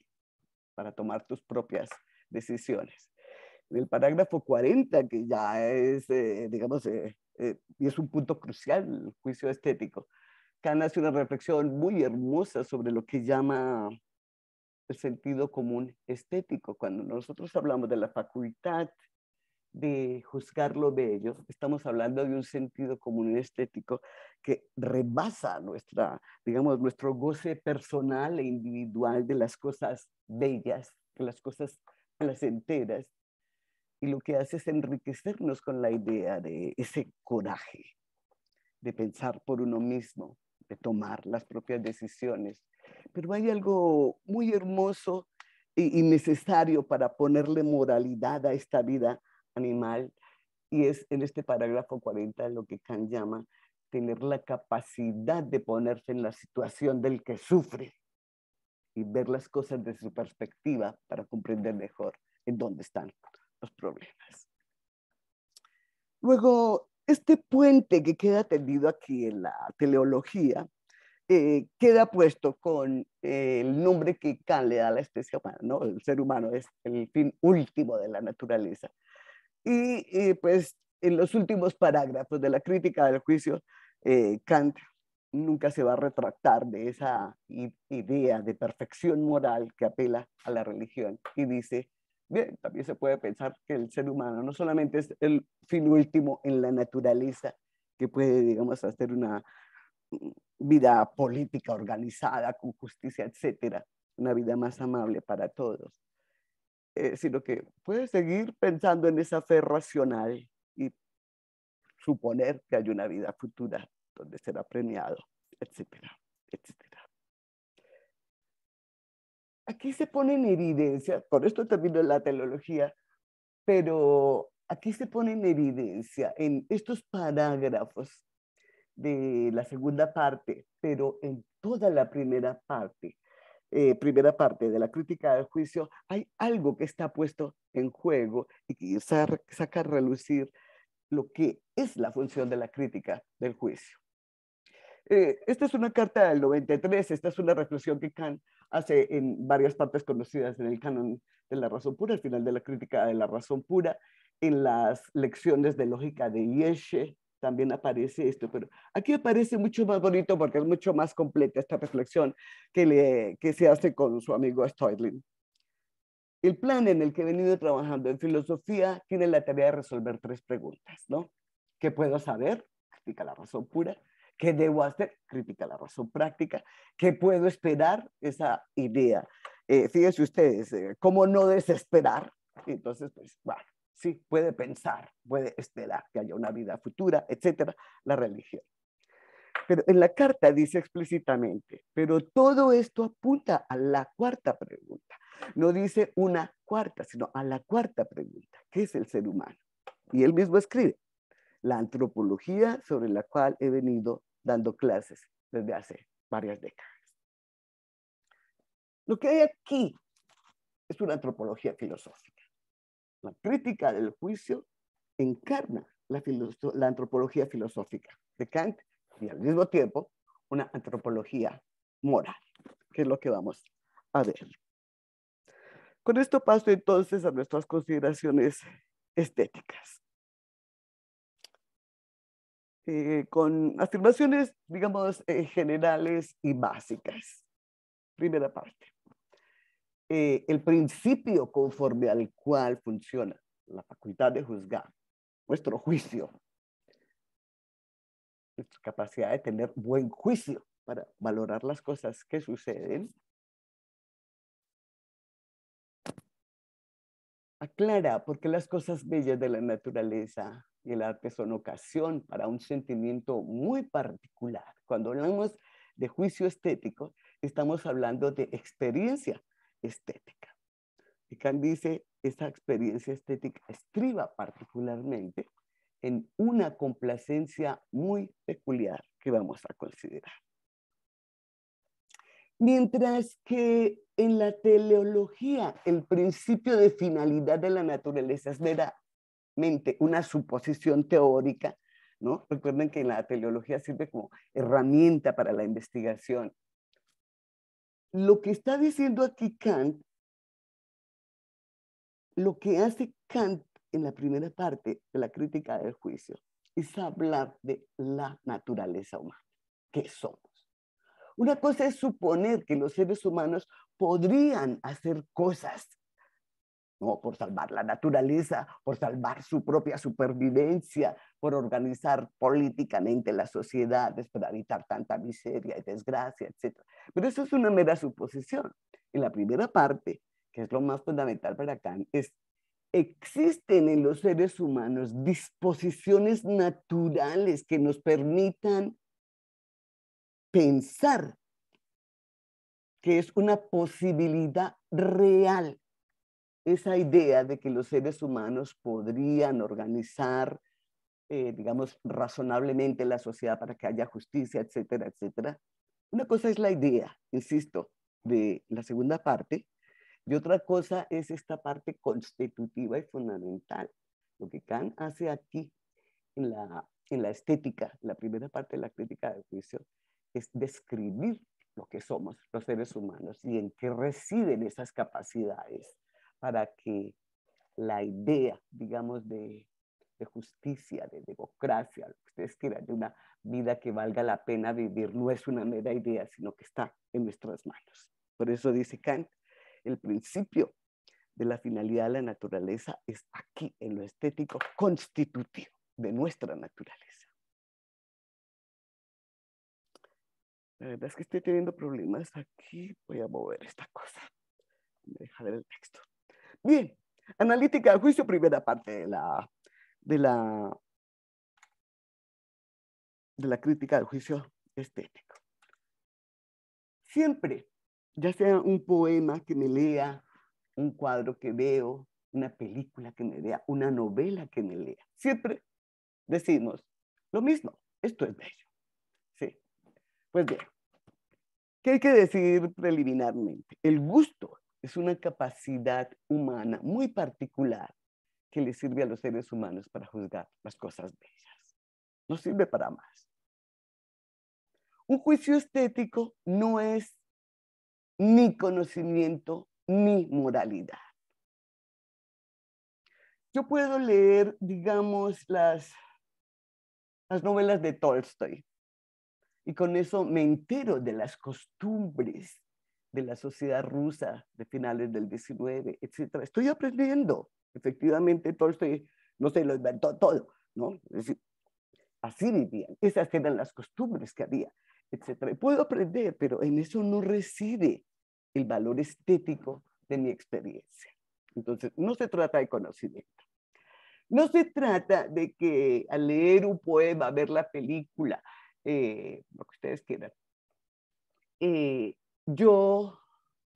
[SPEAKER 3] para tomar tus propias decisiones. En el parágrafo 40, que ya es, eh, digamos, eh, eh, y es un punto crucial, el juicio estético, Kant hace una reflexión muy hermosa sobre lo que llama el sentido común estético. Cuando nosotros hablamos de la facultad de juzgar lo bello, estamos hablando de un sentido común estético que rebasa nuestra, digamos, nuestro goce personal e individual de las cosas bellas, de las cosas placenteras, y lo que hace es enriquecernos con la idea de ese coraje, de pensar por uno mismo, de tomar las propias decisiones, pero hay algo muy hermoso y, necesario para ponerle moralidad a esta vida animal y es en este parágrafo 40 lo que Kant llama tener la capacidad de ponerse en la situación del que sufre y ver las cosas desde su perspectiva para comprender mejor en dónde están los problemas. Luego, este puente que queda tendido aquí en la teleología eh, queda puesto con eh, el nombre que Kant le da a la especie humana, ¿no? El ser humano es el fin último de la naturaleza. Y eh, pues en los últimos parágrafos de la crítica del juicio, Kant nunca se va a retractar de esa idea de perfección moral que apela a la religión y dice, bien, también se puede pensar que el ser humano no solamente es el fin último en la naturaleza, que puede, digamos, hacer una vida política organizada, con justicia, etcétera, una vida más amable para todos, eh, sino que puede seguir pensando en esa fe racional y suponer que hay una vida futura donde será premiado, etcétera, etcétera. Aquí se pone en evidencia, con esto termino la teología, pero aquí se pone en evidencia en estos parágrafos de la segunda parte, pero en toda la primera parte, eh, primera parte de la crítica del juicio, hay algo que está puesto en juego y que saca a relucir lo que es la función de la crítica del juicio. Eh, esta es una carta del 93, esta es una reflexión que Kant hace en varias partes conocidas en el canon de la razón pura, al final de la crítica de la razón pura, en las lecciones de lógica de Yeshe, también aparece esto, pero aquí aparece mucho más bonito porque es mucho más completa esta reflexión que, se hace con su amigo Stoidlin. El plan en el que he venido trabajando en filosofía tiene la tarea de resolver tres preguntas, ¿no? ¿Qué puedo saber? Critica la razón pura. ¿Qué debo hacer? Critica la razón práctica. ¿Qué puedo esperar? Esa idea. Eh, fíjense ustedes, eh, ¿cómo no desesperar? Entonces, pues, bueno, ¿sí? puede pensar, puede esperar que haya una vida futura, etcétera, la religión. Pero en la carta dice explícitamente, pero todo esto apunta a la cuarta pregunta. No dice una cuarta, sino a la cuarta pregunta, que es el ser humano? Y él mismo escribe, la antropología sobre la cual he venido dando clases desde hace varias décadas. Lo que hay aquí es una antropología filosófica. La crítica del juicio encarna la, antropología filosófica de Kant y al mismo tiempo una antropología moral, que es lo que vamos a ver. Con esto paso entonces a nuestras consideraciones estéticas. Eh, con afirmaciones, digamos, eh, generales y básicas. Primera parte. Eh, el principio conforme al cual funciona la facultad de juzgar, nuestro juicio, nuestra capacidad de tener buen juicio para valorar las cosas que suceden, aclara por qué las cosas bellas de la naturaleza y el arte son ocasión para un sentimiento muy particular. Cuando hablamos de juicio estético, estamos hablando de experiencia estética. Y Kant dice, esta experiencia estética estriba particularmente en una complacencia muy peculiar que vamos a considerar. Mientras que en la teleología el principio de finalidad de la naturaleza es verdaderamente una suposición teórica, ¿no? Recuerden que la teleología sirve como herramienta para la investigación lo que está diciendo aquí Kant, lo que hace Kant en la primera parte de la crítica del juicio es hablar de la naturaleza humana, ¿qué somos. Una cosa es suponer que los seres humanos podrían hacer cosas, no por salvar la naturaleza, por salvar su propia supervivencia, por organizar políticamente las sociedades, para evitar tanta miseria y desgracia, etc., pero eso es una mera suposición. En la primera parte, que es lo más fundamental para Kant, es, existen en los seres humanos disposiciones naturales que nos permitan pensar, que es una posibilidad real. Esa idea de que los seres humanos podrían organizar, eh, digamos, razonablemente la sociedad para que haya justicia, etcétera, etcétera, una cosa es la idea, insisto, de la segunda parte, y otra cosa es esta parte constitutiva y fundamental. Lo que Kant hace aquí en la, en la estética, la primera parte de la crítica del juicio, es describir lo que somos los seres humanos y en qué residen esas capacidades para que la idea, digamos, de de justicia, de democracia, lo que ustedes quieran, de una vida que valga la pena vivir, no es una mera idea, sino que está en nuestras manos. Por eso dice Kant, el principio de la finalidad de la naturaleza es aquí, en lo estético constitutivo de nuestra naturaleza. La verdad es que estoy teniendo problemas aquí. Voy a mover esta cosa. Deja dejar el texto. Bien, analítica del juicio, primera parte de la de la, la crítica del juicio estético. Siempre, ya sea un poema que me lea, un cuadro que veo, una película que me vea una novela que me lea, siempre decimos lo mismo, esto es bello. Sí, pues bien, ¿qué hay que decir preliminarmente? El gusto es una capacidad humana muy particular que le sirve a los seres humanos para juzgar las cosas bellas. No sirve para más. Un juicio estético no es ni conocimiento ni moralidad. Yo puedo leer, digamos, las, las novelas de Tolstoy y con eso me entero de las costumbres de la sociedad rusa de finales del 19, etcétera. Estoy aprendiendo, efectivamente, todo esto, no sé, lo inventó todo, ¿no? Es decir, así vivían, esas eran las costumbres que había, etcétera. Puedo aprender, pero en eso no reside el valor estético de mi experiencia. Entonces, no se trata de conocimiento. No se trata de que al leer un poema, ver la película, eh, lo que ustedes quieran, eh, yo,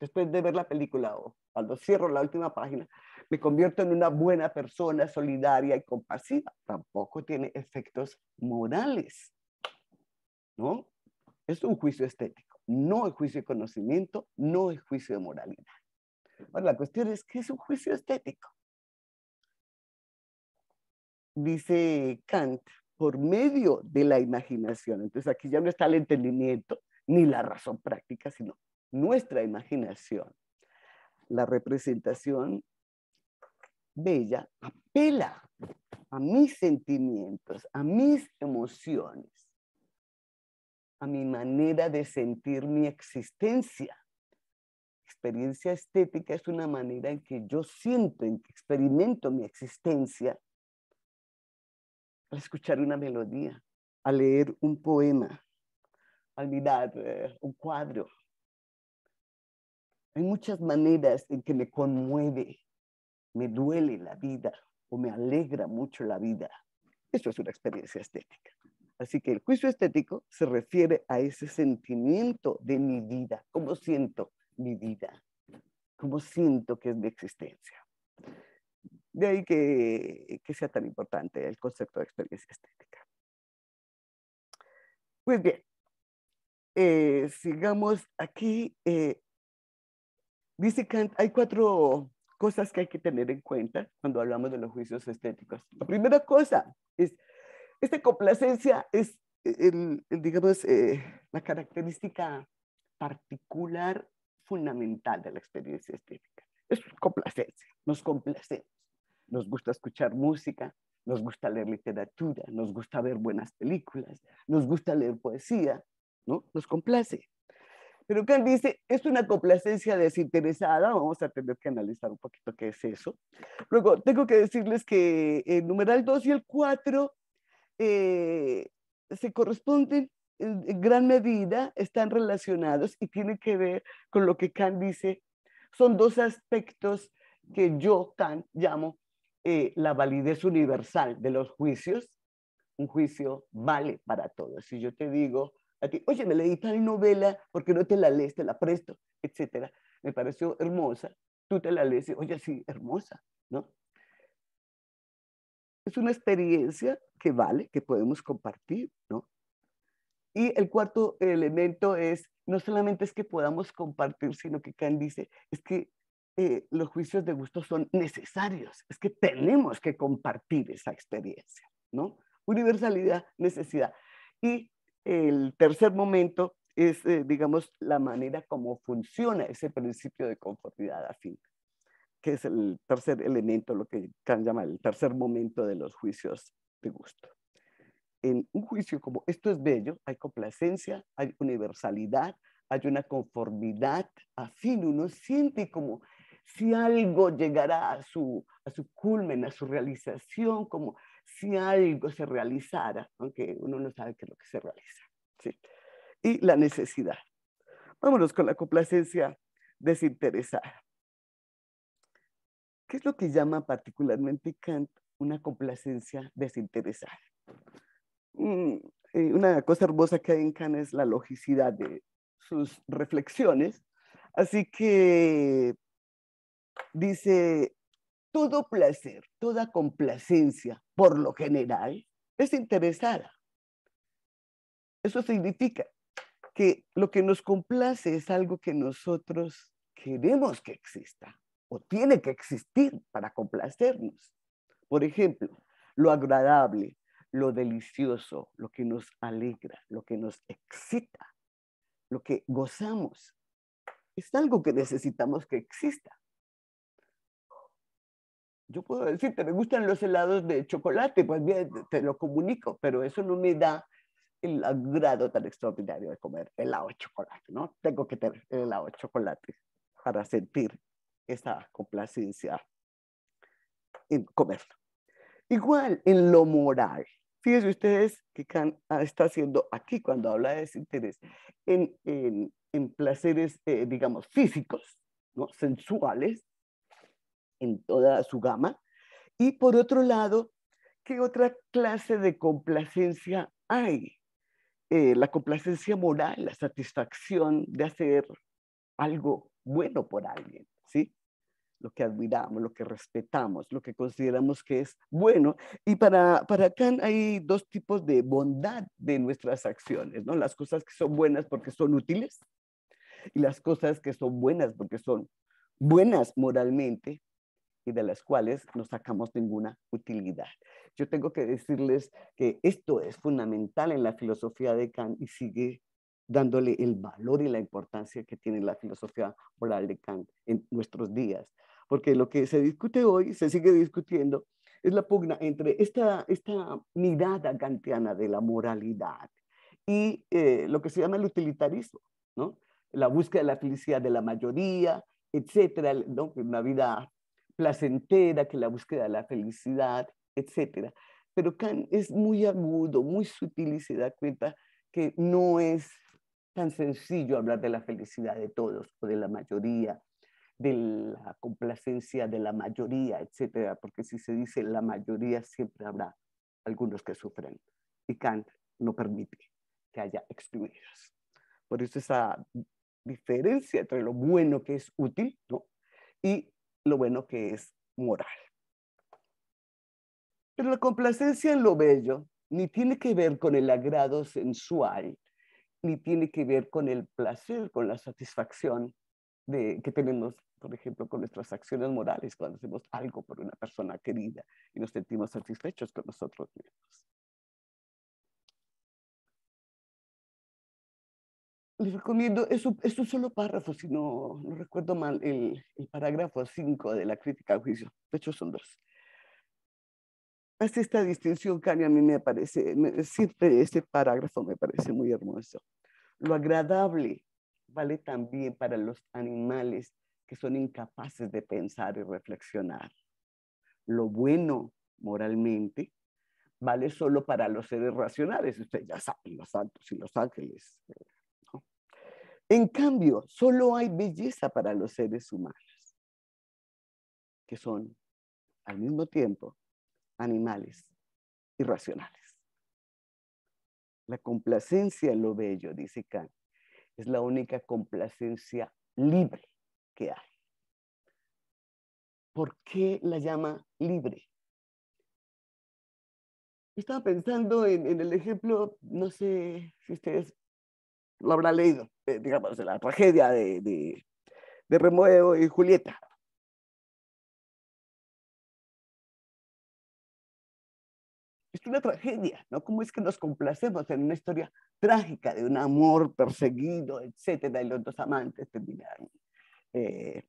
[SPEAKER 3] después de ver la película o cuando cierro la última página, me convierto en una buena persona, solidaria y compasiva. Tampoco tiene efectos morales, ¿no? Es un juicio estético, no es juicio de conocimiento, no es juicio de moralidad. Bueno, la cuestión es que es un juicio estético. Dice Kant, por medio de la imaginación. Entonces aquí ya no está el entendimiento, ni la razón práctica, sino nuestra imaginación. La representación bella apela a mis sentimientos, a mis emociones, a mi manera de sentir mi existencia. Experiencia estética es una manera en que yo siento, en que experimento mi existencia al escuchar una melodía, al leer un poema, al mirar eh, un cuadro. Hay muchas maneras en que me conmueve, me duele la vida o me alegra mucho la vida. Eso es una experiencia estética. Así que el juicio estético se refiere a ese sentimiento de mi vida, cómo siento mi vida, cómo siento que es mi existencia. De ahí que, que sea tan importante el concepto de experiencia estética. Pues bien, eh, sigamos aquí. Eh, dice Kant, hay cuatro cosas que hay que tener en cuenta cuando hablamos de los juicios estéticos. La primera cosa es, esta complacencia es, digamos, eh, la característica particular fundamental de la experiencia estética. Es complacencia, nos complacemos. Nos gusta escuchar música, nos gusta leer literatura, nos gusta ver buenas películas, nos gusta leer poesía, ¿no? Nos complace. Pero Kant dice, es una complacencia desinteresada, vamos a tener que analizar un poquito qué es eso. Luego, tengo que decirles que el numeral 2 y el 4 eh, se corresponden en, gran medida, están relacionados y tienen que ver con lo que Kant dice, son dos aspectos que yo, Kant, llamo eh, la validez universal de los juicios. Un juicio vale para todos. Si yo te digo, a ti, oye, me leí tal novela, porque no te la lees? Te la presto, etcétera. Me pareció hermosa, tú te la lees y, oye, sí, hermosa, ¿no? Es una experiencia que vale, que podemos compartir, ¿no? Y el cuarto elemento es, no solamente es que podamos compartir, sino que Kant dice, es que eh, los juicios de gusto son necesarios, es que tenemos que compartir esa experiencia, ¿no? Universalidad, necesidad. Y el tercer momento es, eh, digamos, la manera como funciona ese principio de conformidad afín, que es el tercer elemento, lo que Kant llama el tercer momento de los juicios de gusto. En un juicio como esto es bello, hay complacencia, hay universalidad, hay una conformidad afín, uno siente como si algo llegara a su culmen, a su realización, como si algo se realizara, aunque uno no sabe qué es lo que se realiza. Y la necesidad. Vámonos con la complacencia desinteresada. ¿Qué es lo que llama particularmente Kant una complacencia desinteresada? Mm, eh, una cosa hermosa que hay en Kant es la logicidad de sus reflexiones. Así que dice, todo placer, toda complacencia por lo general, es interesada. Eso significa que lo que nos complace es algo que nosotros queremos que exista o tiene que existir para complacernos. Por ejemplo, lo agradable, lo delicioso, lo que nos alegra, lo que nos excita, lo que gozamos. Es algo que necesitamos que exista yo puedo decirte, me gustan los helados de chocolate, pues bien, te lo comunico, pero eso no me da el agrado tan extraordinario de comer helado de chocolate, ¿no? Tengo que tener helado de chocolate para sentir esa complacencia en comerlo. Igual en lo moral. Fíjense ustedes que Kant está haciendo aquí cuando habla de desinterés en, en, placeres, eh, digamos, físicos, ¿no? sensuales, en toda su gama. Y por otro lado, ¿qué otra clase de complacencia hay? Eh, la complacencia moral, la satisfacción de hacer algo bueno por alguien, ¿sí? Lo que admiramos, lo que respetamos, lo que consideramos que es bueno. Y para, para Kant hay dos tipos de bondad de nuestras acciones, ¿no? Las cosas que son buenas porque son útiles y las cosas que son buenas porque son buenas moralmente y de las cuales no sacamos ninguna utilidad. Yo tengo que decirles que esto es fundamental en la filosofía de Kant y sigue dándole el valor y la importancia que tiene la filosofía moral de Kant en nuestros días. Porque lo que se discute hoy, se sigue discutiendo, es la pugna entre esta, mirada kantiana de la moralidad y eh, lo que se llama el utilitarismo, la búsqueda de la felicidad de la mayoría, etcétera, ¿no? una vida placentera, que la búsqueda de la felicidad, etcétera. Pero Kant es muy agudo, muy sutil y se da cuenta que no es tan sencillo hablar de la felicidad de todos o de la mayoría, de la complacencia de la mayoría, etcétera, porque si se dice la mayoría siempre habrá algunos que sufren y Kant no permite que haya excluidos. Por eso esa diferencia entre lo bueno que es útil ¿no? y lo bueno que es moral. Pero la complacencia en lo bello ni tiene que ver con el agrado sensual, ni tiene que ver con el placer, con la satisfacción de, que tenemos, por ejemplo, con nuestras acciones morales, cuando hacemos algo por una persona querida y nos sentimos satisfechos con nosotros mismos. les recomiendo eso, un solo párrafo, si no, recuerdo mal, el, el parágrafo 5 de la crítica al juicio. De hecho, son dos. Hace esta distinción, que a mí me parece, siempre este parágrafo me parece muy hermoso. Lo agradable vale también para los animales que son incapaces de pensar y reflexionar. Lo bueno moralmente vale solo para los seres racionales. Ustedes ya saben, los santos y los ángeles, eh, en cambio, solo hay belleza para los seres humanos, que son al mismo tiempo animales irracionales. La complacencia en lo bello, dice Kant, es la única complacencia libre que hay.
[SPEAKER 1] ¿Por qué la llama libre?
[SPEAKER 3] Estaba pensando en, en el ejemplo, no sé si ustedes lo habrá leído, digamos, de la tragedia de, de, y Julieta. Es una tragedia, ¿no? ¿Cómo es que nos complacemos en una historia trágica de un amor perseguido, etcétera, y los dos amantes terminan eh,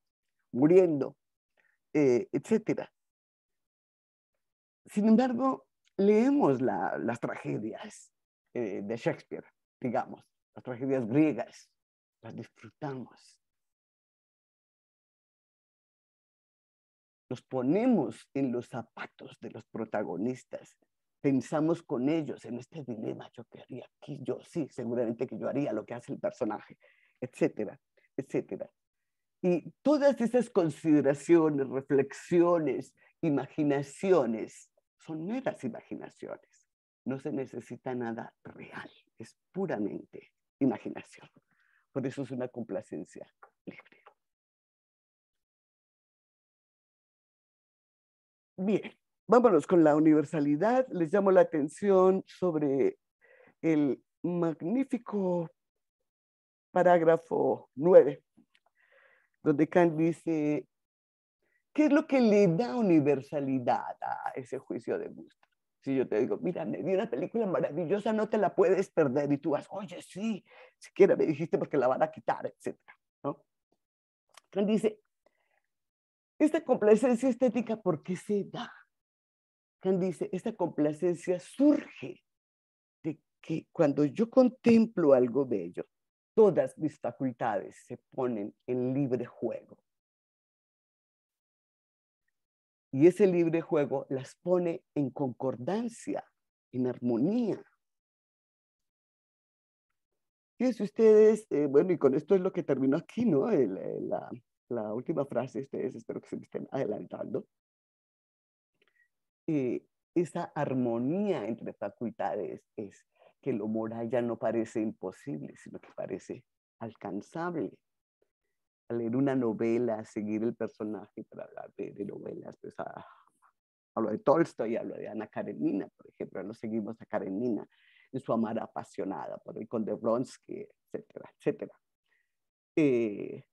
[SPEAKER 3] muriendo, eh, etcétera? Sin embargo, leemos las tragedias eh, de Shakespeare, digamos, las tragedias griegas, las disfrutamos. Nos ponemos en los zapatos de los protagonistas, pensamos con ellos en este dilema, yo qué haría aquí, yo sí, seguramente que yo haría lo que hace el personaje, etcétera, etcétera. Y todas esas consideraciones, reflexiones, imaginaciones, son meras imaginaciones. No se necesita nada real, es puramente imaginación. Por eso es una complacencia libre. Bien, vámonos con la universalidad. Les llamo la atención sobre el magnífico parágrafo 9, donde Kant dice, ¿qué es lo que le da universalidad a ese juicio de gusto? Si yo te digo, mira, me vi una película maravillosa, no te la puedes perder, y tú vas, oye, sí, siquiera me dijiste porque la van a quitar, etc. ¿no? dice, esta complacencia estética, ¿por qué se da? Kant dice, esta complacencia surge de que cuando yo contemplo algo bello, todas mis facultades se ponen en libre juego. Y ese libre juego las pone en concordancia, en armonía. Fíjense ustedes, eh, bueno, y con esto es lo que termino aquí, ¿no? Eh, la, última frase, ustedes espero que se me estén adelantando. Eh, esa armonía entre facultades es que lo moral ya no parece imposible, sino que parece alcanzable a leer una novela, a seguir el personaje para hablar de, novelas. Pues, ah, hablo de Tolstoy, hablo de Ana Karenina, por ejemplo, no seguimos a Karenina en su amar apasionada por el conde Bronsky, etcétera, etcétera. Eh,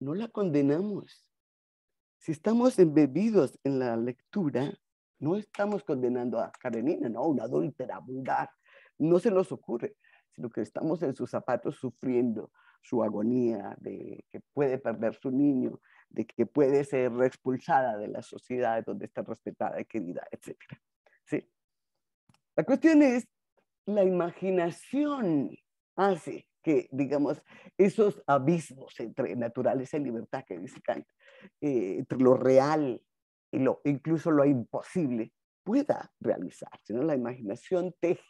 [SPEAKER 3] no la condenamos. Si estamos embebidos en la lectura, no estamos condenando a Karenina, no, una adúltera vulgar, no se nos ocurre sino que estamos en sus zapatos sufriendo su agonía de que puede perder su niño, de que puede ser expulsada de la sociedad donde está respetada y querida, etc. ¿Sí? La cuestión es, la imaginación hace que, digamos, esos abismos entre naturaleza y libertad que dice Kant, eh, entre lo real y lo, incluso lo imposible, pueda realizarse. La imaginación teje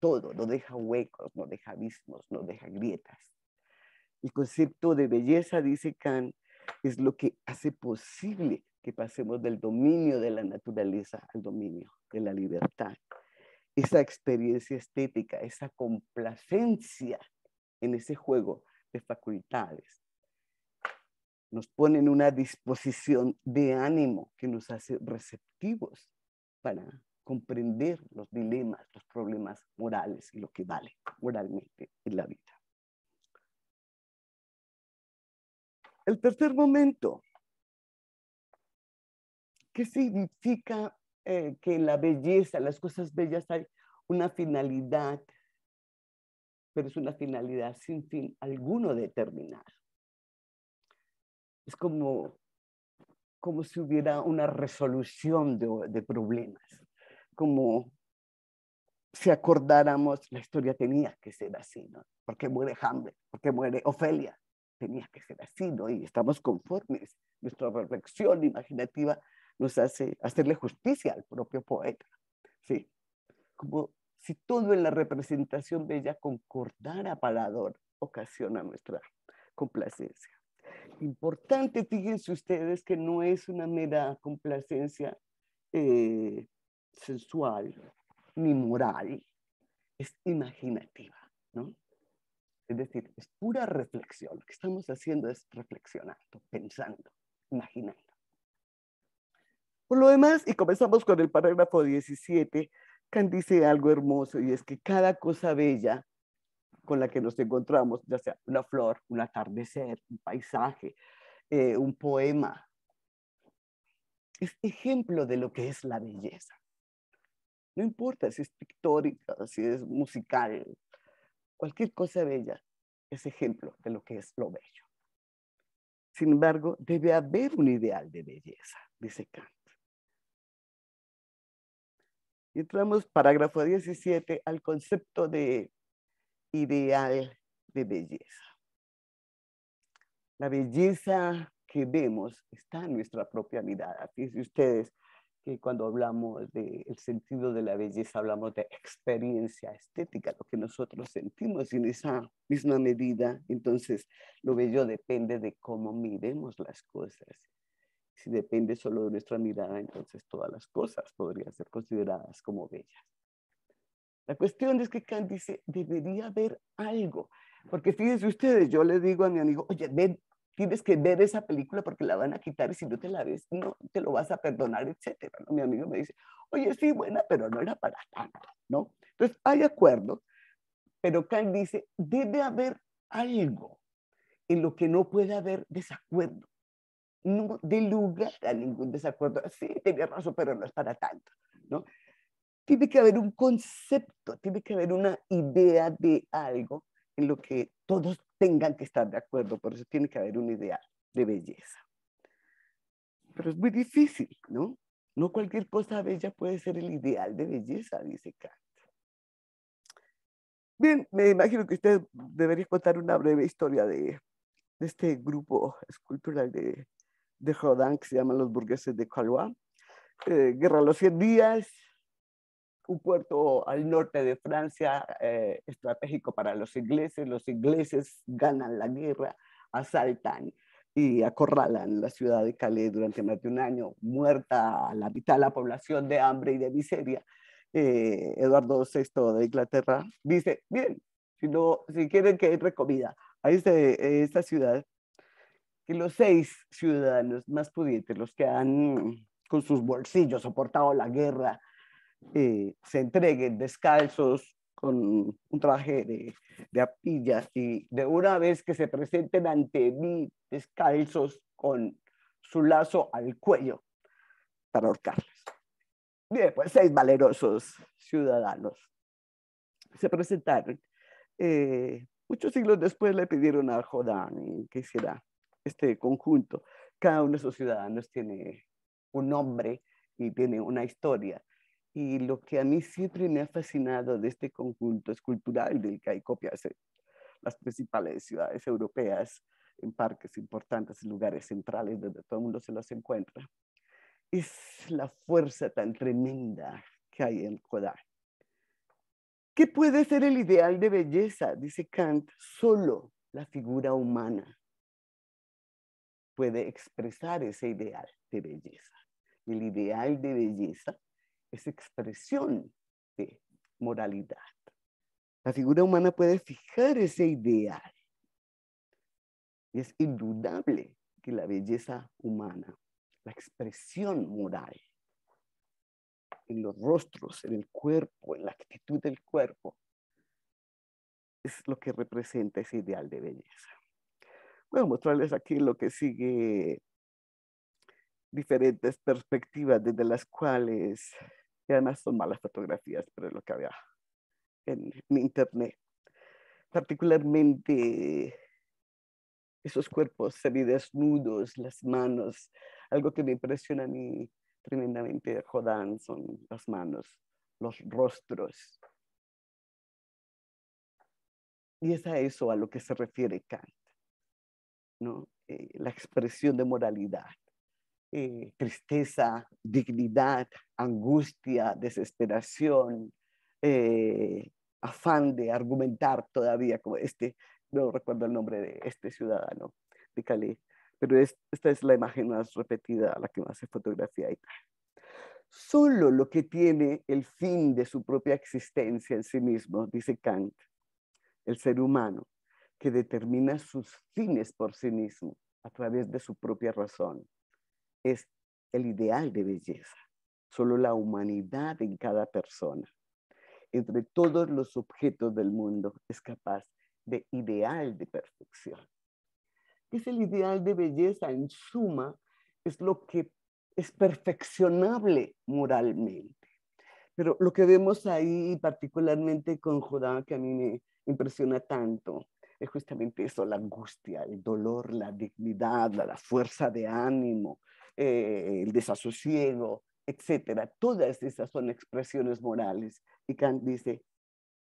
[SPEAKER 3] todo, no deja huecos, no deja abismos, no deja grietas. El concepto de belleza, dice Kant, es lo que hace posible que pasemos del dominio de la naturaleza al dominio de la libertad. Esa experiencia estética, esa complacencia en ese juego de facultades, nos pone en una disposición de ánimo que nos hace receptivos para comprender los dilemas, los problemas morales y lo que vale moralmente en la vida. El tercer momento, ¿qué significa eh, que la belleza, las cosas bellas hay una finalidad, pero es una finalidad sin fin alguno terminar. Es como, como si hubiera una resolución de problemas como si acordáramos, la historia tenía que ser así, ¿no? Porque muere Hamlet, porque muere Ofelia, tenía que ser así, ¿no? Y estamos conformes. Nuestra reflexión imaginativa nos hace hacerle justicia al propio poeta, ¿sí? Como si todo en la representación de ella concordara para ocasiona nuestra complacencia. Importante, fíjense ustedes, que no es una mera complacencia eh, sensual ni moral, es imaginativa, ¿no? Es decir, es pura reflexión. Lo que estamos haciendo es reflexionando, pensando, imaginando. Por lo demás, y comenzamos con el parágrafo 17, Kant dice algo hermoso y es que cada cosa bella con la que nos encontramos, ya sea una flor, un atardecer, un paisaje, eh, un poema, es ejemplo de lo que es la belleza. No importa si es pictórica, si es musical, cualquier cosa bella es ejemplo de lo que es lo bello. Sin embargo, debe haber un ideal de belleza, dice Kant. Y entramos, parágrafo 17, al concepto de ideal de belleza. La belleza que vemos está en nuestra propia mirada. Fíjense ustedes, cuando hablamos del sentido de la belleza, hablamos de experiencia estética, lo que nosotros sentimos en esa misma medida. Entonces, lo bello depende de cómo miremos las cosas. Si depende solo de nuestra mirada, entonces todas las cosas podrían ser consideradas como bellas. La cuestión es que Kant dice, debería haber algo. Porque fíjense ustedes, yo le digo a mi amigo, oye, ven tienes que ver esa película porque la van a quitar y si no te la ves, no te lo vas a perdonar, etcétera. ¿no? Mi amigo me dice, oye, sí, buena, pero no era para tanto, ¿no? Entonces, hay acuerdo pero Kant dice, debe haber algo en lo que no puede haber desacuerdo. No de lugar a ningún desacuerdo. Sí, tenía razón, pero no es para tanto, ¿no? Tiene que haber un concepto, tiene que haber una idea de algo en lo que todos tengan que estar de acuerdo, por eso tiene que haber un ideal de belleza. Pero es muy difícil, ¿no? No cualquier cosa bella puede ser el ideal de belleza, dice Kant. Bien, me imagino que usted debería contar una breve historia de, este grupo escultural de, de Rodin que se llama Los Burgueses de Calois. Eh, guerra los 100 días, un puerto al norte de Francia eh, estratégico para los ingleses. Los ingleses ganan la guerra, asaltan y acorralan la ciudad de Calais durante más de un año, muerta la mitad de la población de hambre y de miseria. Eh, Eduardo VI de Inglaterra dice, bien, si, no, si quieren que entre comida ahí a esta ciudad, que los seis ciudadanos más pudientes, los que han con sus bolsillos soportado la guerra, eh, se entreguen descalzos con un traje de, de apillas y de una vez que se presenten ante mí descalzos con su lazo al cuello para ahorcarles. Bien, pues seis valerosos ciudadanos se presentaron. Eh, muchos siglos después le pidieron a Jodán que hiciera este conjunto. Cada uno de esos ciudadanos tiene un nombre y tiene una historia. Y lo que a mí siempre me ha fascinado de este conjunto escultural del que hay copias en las principales ciudades europeas, en parques importantes, en lugares centrales donde todo el mundo se los encuentra, es la fuerza tan tremenda que hay en Kodak. ¿Qué puede ser el ideal de belleza? Dice Kant, solo la figura humana puede expresar ese ideal de belleza. El ideal de belleza es expresión de moralidad. La figura humana puede fijar ese ideal. Y es indudable que la belleza humana, la expresión moral, en los rostros, en el cuerpo, en la actitud del cuerpo, es lo que representa ese ideal de belleza. Voy a mostrarles aquí lo que sigue diferentes perspectivas desde las cuales, y además son malas fotografías, pero es lo que había en, internet. Particularmente esos cuerpos desnudos las manos, algo que me impresiona a mí tremendamente de son las manos, los rostros. Y es a eso a lo que se refiere Kant, ¿no? Eh, la expresión de moralidad. Eh, tristeza, dignidad, angustia, desesperación, eh, afán de argumentar todavía, como este, no recuerdo el nombre de este ciudadano de pero esta es la imagen más repetida, la que más se fotografía Solo lo que tiene el fin de su propia existencia en sí mismo, dice Kant, el ser humano, que determina sus fines por sí mismo a través de su propia razón es el ideal de belleza, solo la humanidad en cada persona. Entre todos los objetos del mundo es capaz de ideal de perfección. Es el ideal de belleza, en suma, es lo que es perfeccionable moralmente. Pero lo que vemos ahí, particularmente con Judá que a mí me impresiona tanto, es justamente eso, la angustia, el dolor, la dignidad, la fuerza de ánimo, eh, el desasosiego, etcétera. Todas esas son expresiones morales. Y Kant dice,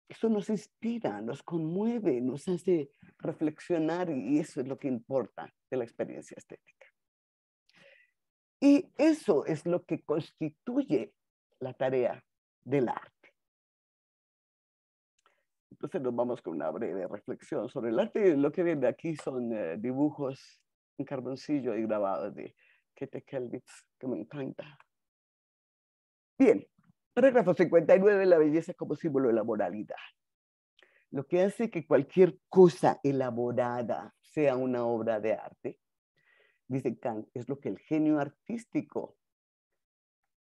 [SPEAKER 3] eso nos inspira, nos conmueve, nos hace reflexionar y eso es lo que importa de la experiencia estética. Y eso es lo que
[SPEAKER 1] constituye
[SPEAKER 3] la tarea del arte. Entonces nos vamos con una breve reflexión sobre el arte. Lo que viene aquí son eh, dibujos en carboncillo y grabados de que me encanta. Bien, parágrafo 59, la belleza como símbolo de la moralidad. Lo que hace que cualquier cosa elaborada sea una obra de arte, dice Kant, es lo que el genio artístico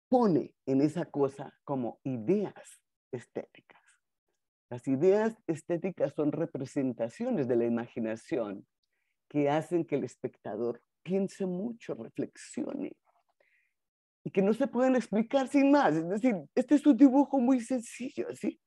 [SPEAKER 3] pone en esa cosa como ideas estéticas. Las ideas estéticas son representaciones de la imaginación que hacen que el espectador piense mucho, reflexione y que no se pueden explicar sin más. Es decir, este es un dibujo muy sencillo, ¿sí?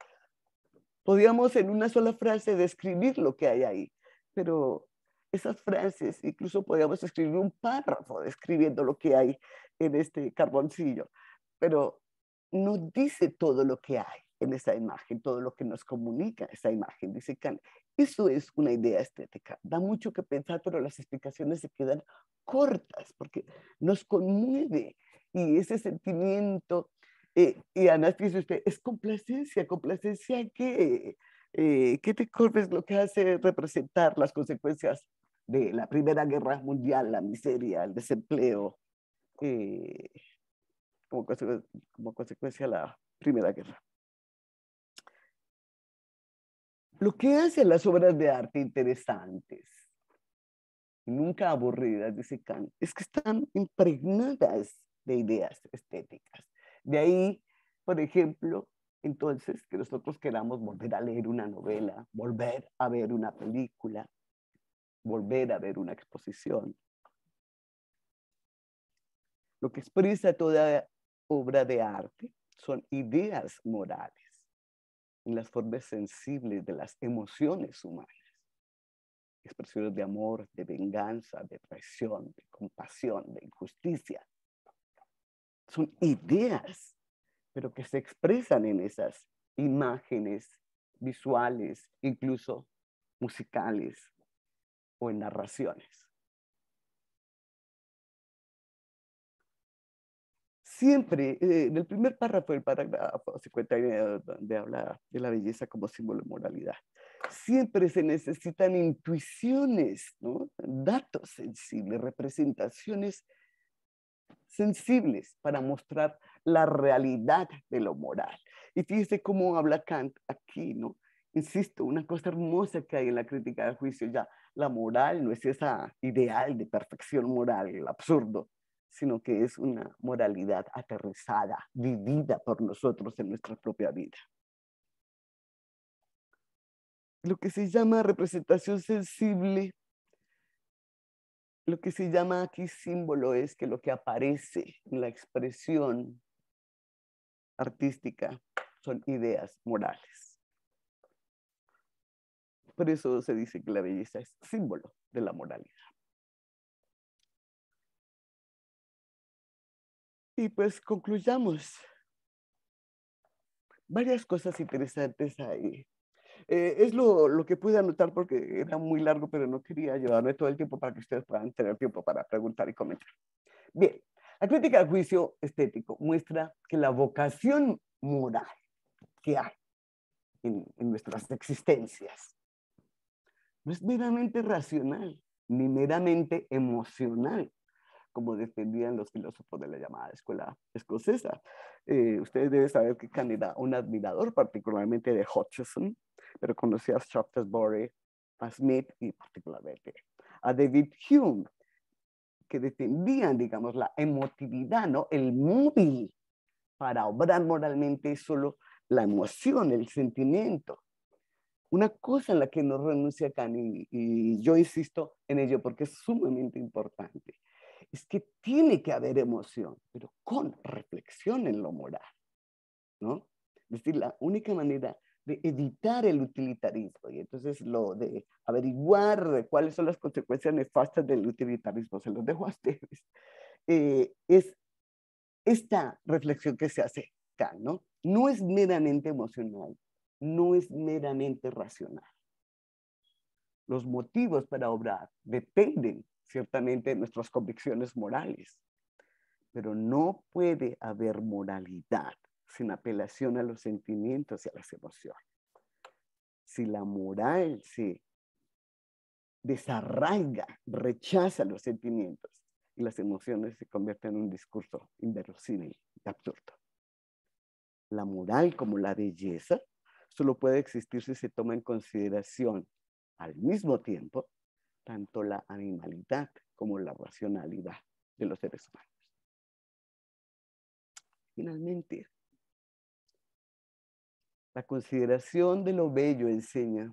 [SPEAKER 3] Podríamos en una sola frase describir lo que hay ahí, pero esas frases, incluso podríamos escribir un párrafo describiendo lo que hay en este carboncillo, pero no dice todo lo que hay en esa imagen, todo lo que nos comunica esa imagen. Dice eso es una idea estética. Da mucho que pensar, pero las explicaciones se quedan cortas porque nos conmueve y ese sentimiento, eh, y Ana dice es complacencia, complacencia que, eh, te corres lo que hace representar las consecuencias de la Primera Guerra Mundial, la miseria, el desempleo, eh, como, como consecuencia de la Primera Guerra. lo que hacen las obras de arte interesantes nunca aburridas, dice Kant, es que están impregnadas de ideas estéticas. De ahí, por ejemplo, entonces, que nosotros queramos volver a leer una novela, volver a ver una película, volver a ver una exposición. Lo que expresa toda obra de arte son ideas morales en las formas sensibles de las emociones humanas. Expresiones de amor, de venganza, de traición, de compasión, de injusticia. Son ideas, pero que se expresan en esas imágenes visuales, incluso musicales o en narraciones. siempre, eh, en el primer párrafo del párrafo 59, donde habla de la belleza como símbolo de moralidad, siempre se necesitan intuiciones, datos sensibles, representaciones sensibles para mostrar la realidad de lo moral. Y fíjese cómo habla Kant aquí, ¿no? Insisto, una cosa hermosa que hay en la crítica del juicio ya, la moral no es esa ideal de perfección moral, el absurdo, sino que es una moralidad aterrizada, vivida por nosotros en nuestra propia vida. Lo que se llama representación sensible, lo que se llama aquí símbolo es que lo que aparece en la expresión artística son ideas morales. Por eso se dice que la belleza es símbolo de la moralidad. Y pues concluyamos. Varias cosas interesantes ahí. Eh, es lo, que pude anotar porque era muy largo, pero no quería llevarme todo el tiempo para que ustedes puedan tener tiempo para preguntar y comentar. Bien, la crítica al juicio estético muestra que la vocación moral que hay en nuestras existencias no es meramente racional ni meramente emocional, como defendían los filósofos de la llamada escuela escocesa. Eh, ustedes deben saber que Kant era un admirador particularmente de Hutcheson, pero conocía a Shaftesbury, a Smith y particularmente a David Hume, que defendían, digamos, la emotividad, ¿no? el móvil para obrar moralmente es solo la emoción, el sentimiento. Una cosa en la que no renuncia Kant y yo insisto en ello porque es sumamente importante es que tiene que haber emoción, pero con reflexión en lo moral, ¿no? Es decir, la única manera de evitar el utilitarismo, y entonces lo de averiguar cuáles son las consecuencias nefastas del utilitarismo, se los dejo a ustedes, eh, es esta reflexión que se hace acá, ¿no? No es meramente emocional, no es meramente racional. Los motivos para obrar dependen ciertamente nuestras convicciones morales, pero no puede haber moralidad sin apelación a los sentimientos y a las emociones. Si la moral se desarraiga, rechaza los sentimientos y las emociones se convierten en un discurso inverosímil y absurdo. La moral como la belleza solo puede existir si se toma en consideración al mismo tiempo tanto la animalidad como la racionalidad de los seres humanos. Finalmente, la consideración de lo bello enseña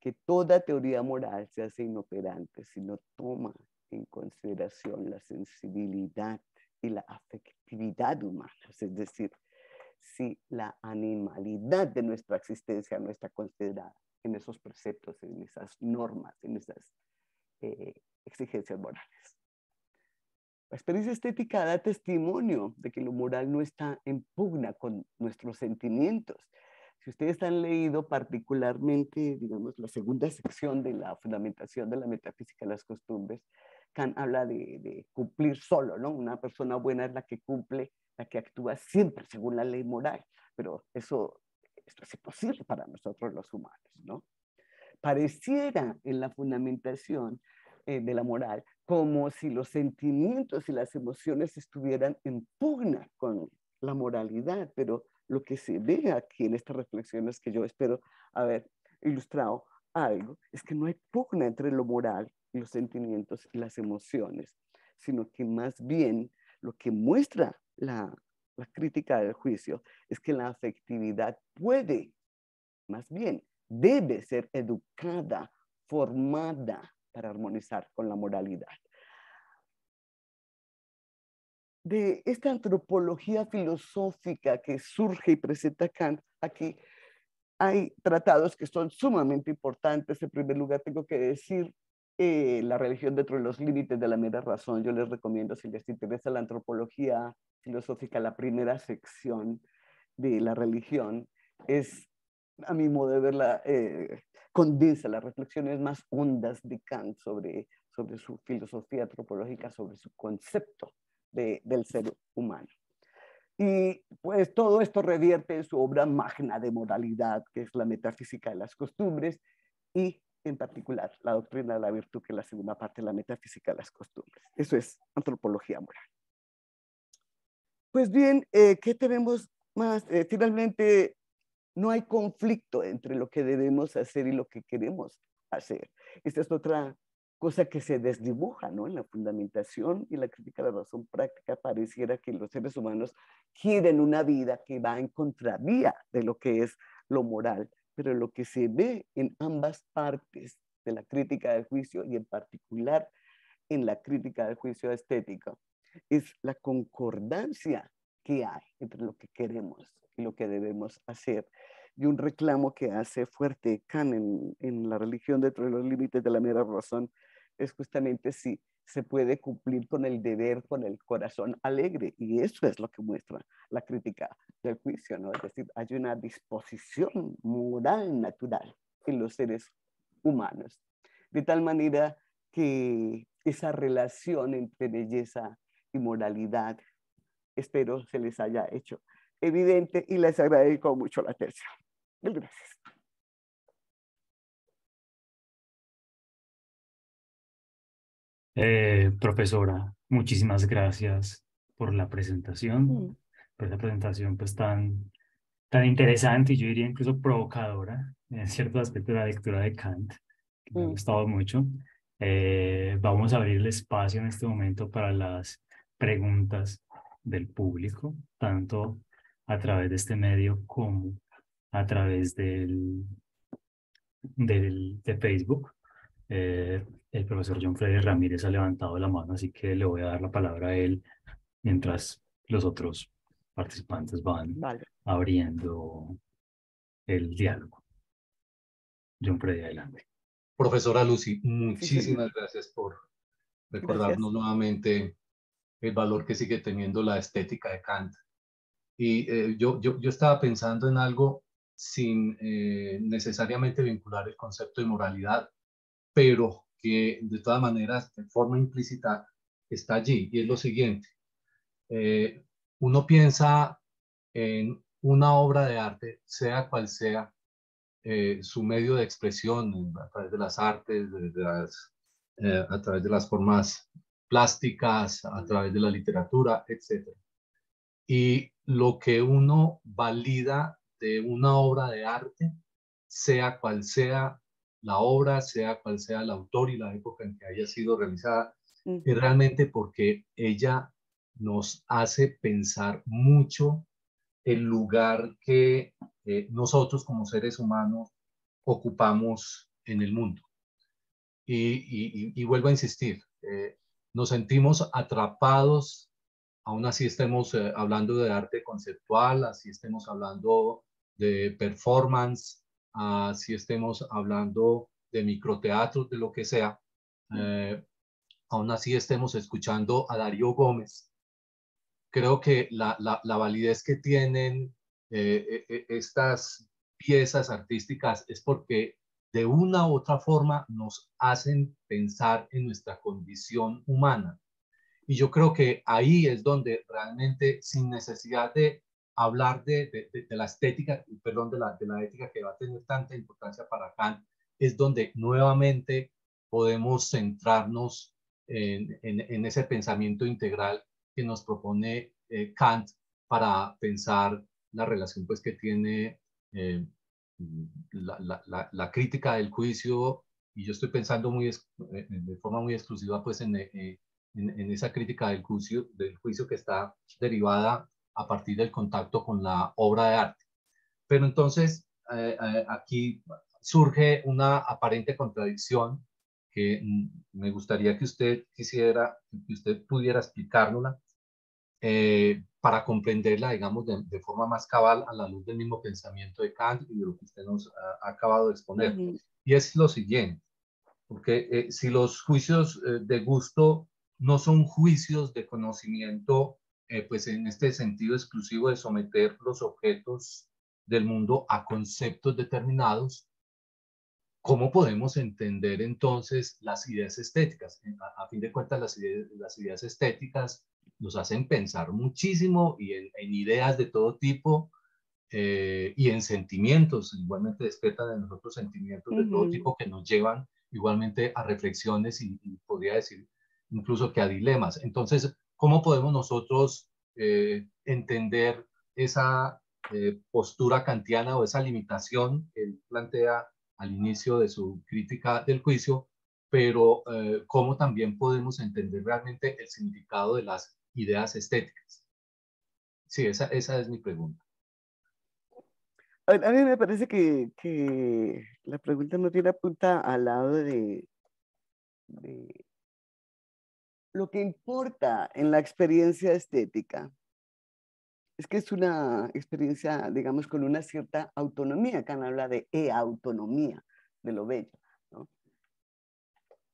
[SPEAKER 3] que toda teoría moral se hace inoperante si no toma en consideración la sensibilidad y la afectividad humanas, es decir, si la animalidad de nuestra existencia no está considerada en esos preceptos, en esas normas, en esas eh, exigencias morales. La experiencia estética da testimonio de que lo moral no está en pugna con nuestros sentimientos. Si ustedes han leído particularmente, digamos, la segunda sección de la fundamentación de la metafísica de las costumbres, Kant habla de, de cumplir solo, ¿no? Una persona buena es la que cumple, la que actúa siempre según la ley moral, pero eso esto es imposible para nosotros los humanos, ¿no? Pareciera en la fundamentación eh, de la moral como si los sentimientos y las emociones estuvieran en pugna con la moralidad, pero lo que se ve aquí en estas reflexiones que yo espero haber ilustrado algo, es que no hay pugna entre lo moral, y los sentimientos y las emociones, sino que más bien lo que muestra la la crítica del juicio es que la afectividad puede, más bien, debe ser educada, formada para armonizar con la moralidad. De esta antropología filosófica que surge y presenta Kant aquí, hay tratados que son sumamente importantes. En primer lugar, tengo que decir eh, la religión dentro de los límites de la mera razón. Yo les recomiendo, si les interesa la antropología filosófica, la primera sección de la religión es, a mi modo de verla, eh, condensa las reflexiones más hondas de Kant sobre, sobre su filosofía antropológica, sobre su concepto del ser humano. Y pues todo esto revierte en su obra magna de moralidad, que es la metafísica de las costumbres, y en particular la doctrina de la virtud, que es la segunda parte de la metafísica de las costumbres. Eso es antropología moral. Pues bien, eh, ¿qué tenemos más? Eh, finalmente, no hay conflicto entre lo que debemos hacer y lo que queremos hacer. Esta es otra cosa que se desdibuja ¿no? en la fundamentación y la crítica de la razón práctica. Pareciera que los seres humanos quieren una vida que va en contravía de lo que es lo moral pero lo que se ve en ambas partes de la crítica del juicio y en particular en la crítica del juicio estético es la concordancia que hay entre lo que queremos y lo que debemos hacer. Y un reclamo que hace fuerte Kant en, la religión dentro de los límites de la mera razón es justamente sí se puede cumplir con el deber, con el corazón alegre. Y eso es lo que muestra la crítica del juicio, ¿no? Es decir, hay una disposición moral natural en los seres humanos. De tal manera que esa relación entre belleza y moralidad, espero se les haya hecho evidente y les agradezco mucho la atención. Gracias.
[SPEAKER 1] Eh, profesora, muchísimas gracias por la presentación, mm.
[SPEAKER 2] por esa presentación pues tan, tan interesante y yo diría incluso provocadora en cierto aspecto de la lectura de Kant, que me ha mm. gustado mucho. Eh, vamos a abrir el espacio en este momento para las preguntas del público, tanto a través de este medio como a través del, del de Facebook. Eh, el profesor John Freddy Ramírez ha levantado la mano, así que le voy a dar la palabra a él mientras los otros
[SPEAKER 4] participantes van abriendo el diálogo. John Freddy, adelante. Profesora Lucy, muchísimas gracias por recordarnos nuevamente el valor que sigue teniendo la estética de Kant. Y eh, yo, yo, yo, estaba pensando en algo sin eh, necesariamente vincular el concepto de moralidad, pero que de todas maneras, de forma implícita, está allí, y es lo siguiente. Eh, uno piensa en una obra de arte, sea cual sea eh, su medio de expresión, a través de las artes, eh, a través de las formas plásticas, a través de la literatura, etc. Y lo que uno valida de una obra de arte, sea cual sea la obra, sea cual sea el autor y la época en que haya sido realizada, es realmente porque ella nos hace pensar mucho el lugar que eh, nosotros como seres humanos ocupamos en el mundo. Y, vuelvo a insistir, eh, nos sentimos atrapados, aún así estemos eh, hablando de arte conceptual, así estemos hablando de performance, Ah, si estemos hablando de microteatro, de lo que sea, eh, aún así estemos escuchando a Darío Gómez. Creo que la, validez que tienen eh, eh, estas piezas artísticas es porque de una u otra forma nos hacen pensar en nuestra condición humana. Y yo creo que ahí es donde realmente, sin necesidad de hablar de, de, la estética, perdón, de la, de la ética que va a tener tanta importancia para Kant, es donde nuevamente podemos centrarnos en, en, ese pensamiento integral que nos propone eh, Kant para pensar la relación pues, que tiene eh, la, la, la, la, crítica del juicio, y yo estoy pensando muy, eh, de forma muy exclusiva pues, en, en, en esa crítica del juicio, del juicio que está derivada a partir del contacto con la obra de arte. Pero entonces eh, eh, aquí surge una aparente contradicción que mm, me gustaría que usted quisiera, que usted pudiera explicárnosla eh, para comprenderla, digamos, de, forma más cabal a la luz del mismo pensamiento de Kant y de lo que usted nos ha, acabado de exponer. Y es lo siguiente, porque si los juicios de gusto no son juicios de conocimiento eh, pues en este sentido exclusivo de someter los objetos del mundo a conceptos determinados, ¿cómo podemos entender entonces las ideas estéticas? A, fin de cuentas, las ideas, estéticas nos hacen pensar muchísimo y en, ideas de todo tipo eh, y en sentimientos, igualmente despiertan en nosotros sentimientos de todo tipo que nos llevan igualmente a reflexiones y podría decir incluso que a dilemas. Entonces, ¿Cómo podemos nosotros eh, entender esa eh, postura kantiana o esa limitación que él plantea al inicio de su crítica del juicio, pero eh, cómo también podemos entender realmente el significado de las ideas estéticas? Sí, esa, esa es mi pregunta.
[SPEAKER 3] A, mí me parece que, que la pregunta no tiene apunta al lado de, de lo que importa en la experiencia estética es que es una experiencia, digamos, con una cierta autonomía. Can habla de e-autonomía, de lo bello. ¿no?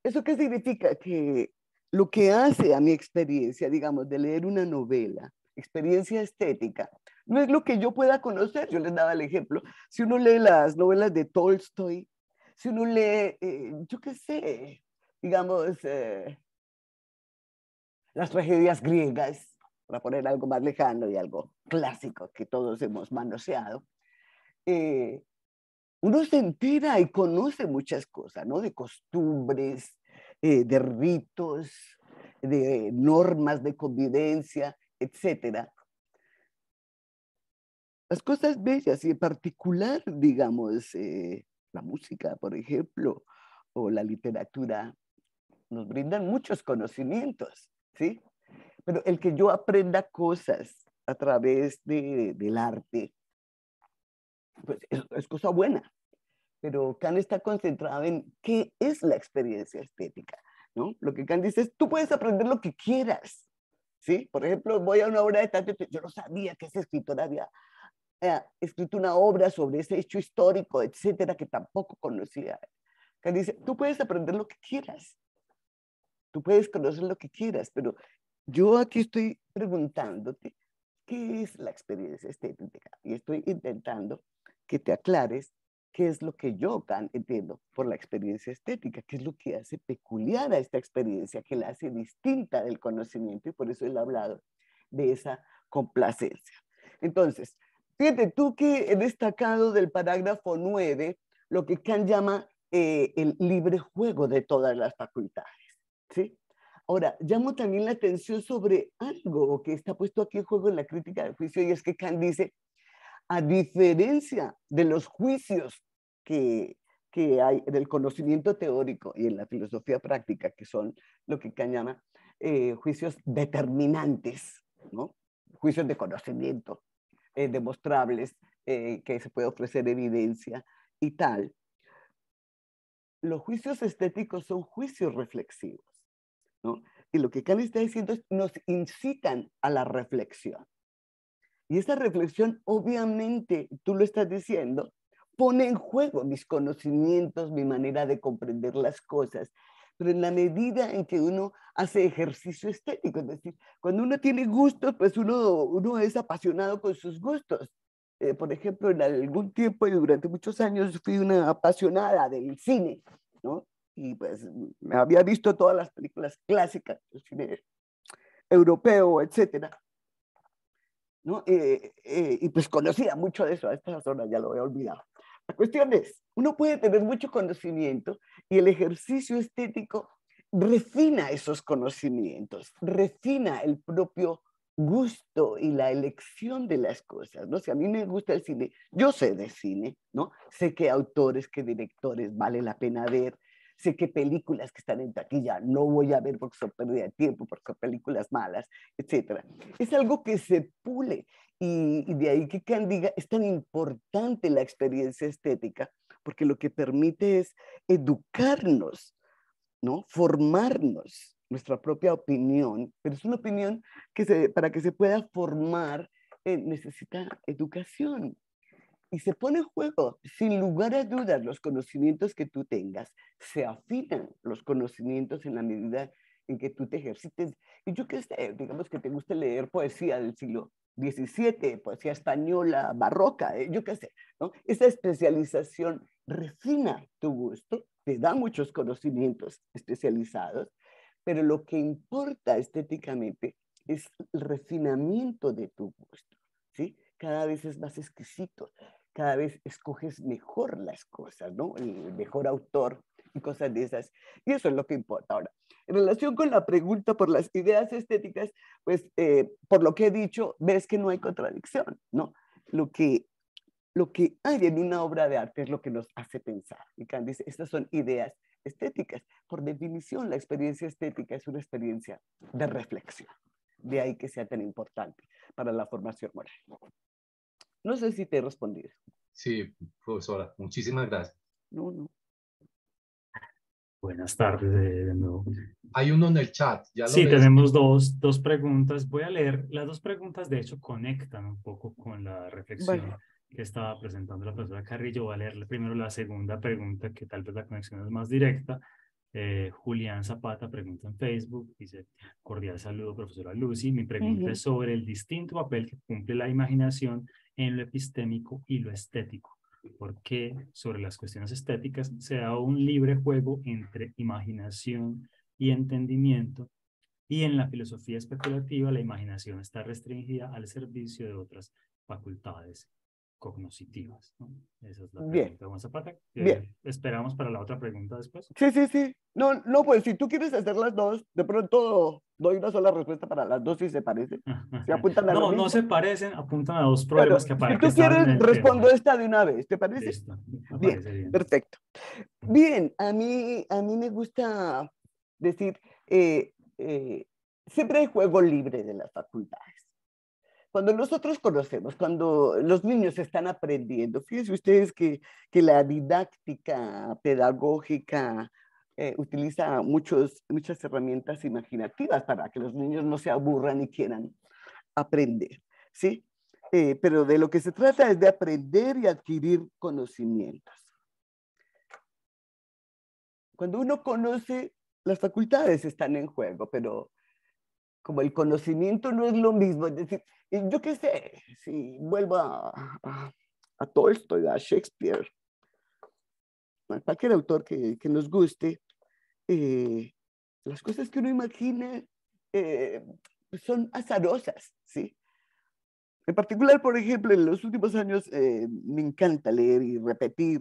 [SPEAKER 3] ¿Eso qué significa? Que lo que hace a mi experiencia, digamos, de leer una novela, experiencia estética, no es lo que yo pueda conocer. Yo les daba el ejemplo. Si uno lee las novelas de Tolstoy, si uno lee, eh, yo qué sé, digamos, eh, las tragedias griegas, para poner algo más lejano y algo clásico que todos hemos manoseado, eh, uno se entera y conoce muchas cosas, ¿no? De costumbres, eh, de ritos, de normas de convivencia, etc. Las cosas bellas y en particular, digamos, eh, la música, por ejemplo, o la literatura, nos brindan muchos conocimientos ¿sí? Pero el que yo aprenda cosas a través de, del arte, pues es, cosa buena. Pero Kant está concentrado en qué es la experiencia estética, ¿no? Lo que Kant dice es, tú puedes aprender lo que quieras, ¿sí? Por ejemplo, voy a una obra de Tante, yo no sabía que ese escritor había eh, escrito una obra sobre ese hecho histórico, etcétera, que tampoco conocía. Kant dice, tú puedes aprender lo que quieras, Tú puedes conocer lo que quieras, pero yo aquí estoy preguntándote qué es la experiencia estética y estoy intentando que te aclares qué es lo que yo entiendo por la experiencia estética, qué es lo que hace peculiar a esta experiencia, que la hace distinta del conocimiento y por eso él ha hablado de esa complacencia. Entonces, fíjate tú que he destacado del parágrafo 9 lo que Kant llama eh, el libre juego de todas las facultades. Ahora, llamo también la atención sobre algo que está puesto aquí en juego en la crítica del juicio y es que Kant dice, a diferencia de los juicios que, hay en el conocimiento teórico y en la filosofía práctica, que son lo que Kant llama eh, juicios determinantes, juicios de conocimiento, eh, demostrables, eh, que se puede ofrecer evidencia y tal. Los juicios estéticos son juicios reflexivos. Y lo que Cali está diciendo es, nos incitan a la reflexión. Y esa reflexión, obviamente, tú lo estás diciendo, pone en juego mis conocimientos, mi manera de comprender las cosas. Pero en la medida en que uno hace ejercicio estético, es decir, cuando uno tiene gustos, pues uno, uno es apasionado con sus gustos. Eh, por ejemplo, en algún tiempo y durante muchos años fui una apasionada del cine, ¿no? y pues me había visto todas las películas clásicas del cine europeo, etcétera. ¿No? Eh, eh, y pues conocía mucho de eso, a estas horas ya lo he olvidado. La cuestión es, uno puede tener mucho conocimiento y el ejercicio estético refina esos conocimientos, refina el propio gusto y la elección de las cosas, ¿no? Si a mí me gusta el cine, yo sé de cine, ¿no? Sé qué autores, qué directores vale la pena ver, sé qué películas que están en taquilla no voy a ver porque son pérdida de tiempo, porque son películas malas, etc. Es algo que se pule y, de ahí que Kant diga, es tan importante la experiencia estética porque lo que permite es educarnos, ¿no? formarnos nuestra propia opinión, pero es una opinión que se, para que se pueda formar eh, necesita educación y se pone en juego, sin lugar a dudas, los conocimientos que tú tengas. Se afinan los conocimientos en la medida en que tú te ejercites. Y yo qué sé, digamos que te gusta leer poesía del siglo XVII, poesía española, barroca, eh, yo qué sé, ¿no? Esa especialización refina tu gusto, te da muchos conocimientos especializados, pero lo que importa estéticamente es el refinamiento de tu gusto, ¿sí? Cada vez es más exquisito, cada vez escoges mejor las cosas, ¿no? El mejor autor y cosas de esas. Y eso es lo que importa. Ahora, en relación con la pregunta por las ideas estéticas, pues eh, por lo que he dicho, ves que no hay contradicción, ¿no? Lo que, lo que hay en una obra de arte es lo que nos hace pensar. Y Kant dice, estas son ideas estéticas. Por definición, la experiencia estética es una experiencia de reflexión. De ahí que sea tan importante para la formación moral. No sé si te he respondido.
[SPEAKER 4] Sí, profesora, muchísimas gracias. No, no. Buenas tardes eh, de nuevo. Hay uno en el
[SPEAKER 2] chat. Ya lo sí, tenemos dos, dos preguntas. Voy a leer. Las dos preguntas, de hecho, conectan un poco con la reflexión que estaba presentando la profesora Carrillo. Voy a leer primero la segunda pregunta, que tal vez la conexión es más directa. Eh, Julián Zapata pregunta en Facebook, dice, cordial saludo profesora Lucy, mi pregunta es sobre el distinto papel que cumple la imaginación en lo epistémico y lo estético, porque sobre las cuestiones estéticas se da un libre juego entre imaginación y entendimiento, y en la filosofía especulativa la imaginación está restringida al servicio de otras facultades cognoscitivas. Esa es la pregunta. Bien. Esperamos para la otra pregunta después. Sí, sí,
[SPEAKER 3] sí. No, no, pues si tú quieres hacer las dos, de pronto doy una sola respuesta para las dos si se parecen. [LAUGHS] apuntan no, no se parecen, apuntan
[SPEAKER 2] a dos problemas que aparecen. Si tú quieres, respondo
[SPEAKER 3] esta de una vez, ¿te parece? Bien, perfecto. Bien, a mí, a mí me gusta decir, eh, eh, siempre hay juego libre de las facultades. Cuando nosotros conocemos, cuando los niños están aprendiendo, fíjense ustedes que, la didáctica pedagógica eh, utiliza muchos, muchas herramientas imaginativas para que los niños no se aburran y quieran aprender, ¿sí? Eh, pero de lo que se trata es de aprender y adquirir conocimientos. Cuando uno conoce, las facultades están en juego, pero como el conocimiento no es lo mismo, es decir, yo qué sé, si vuelvo a, Tolstoy, a Shakespeare, a cualquier autor que, nos guste, eh, las cosas que uno imagina eh, son azarosas, ¿sí? En particular, por ejemplo, en los últimos años eh, me encanta leer y repetir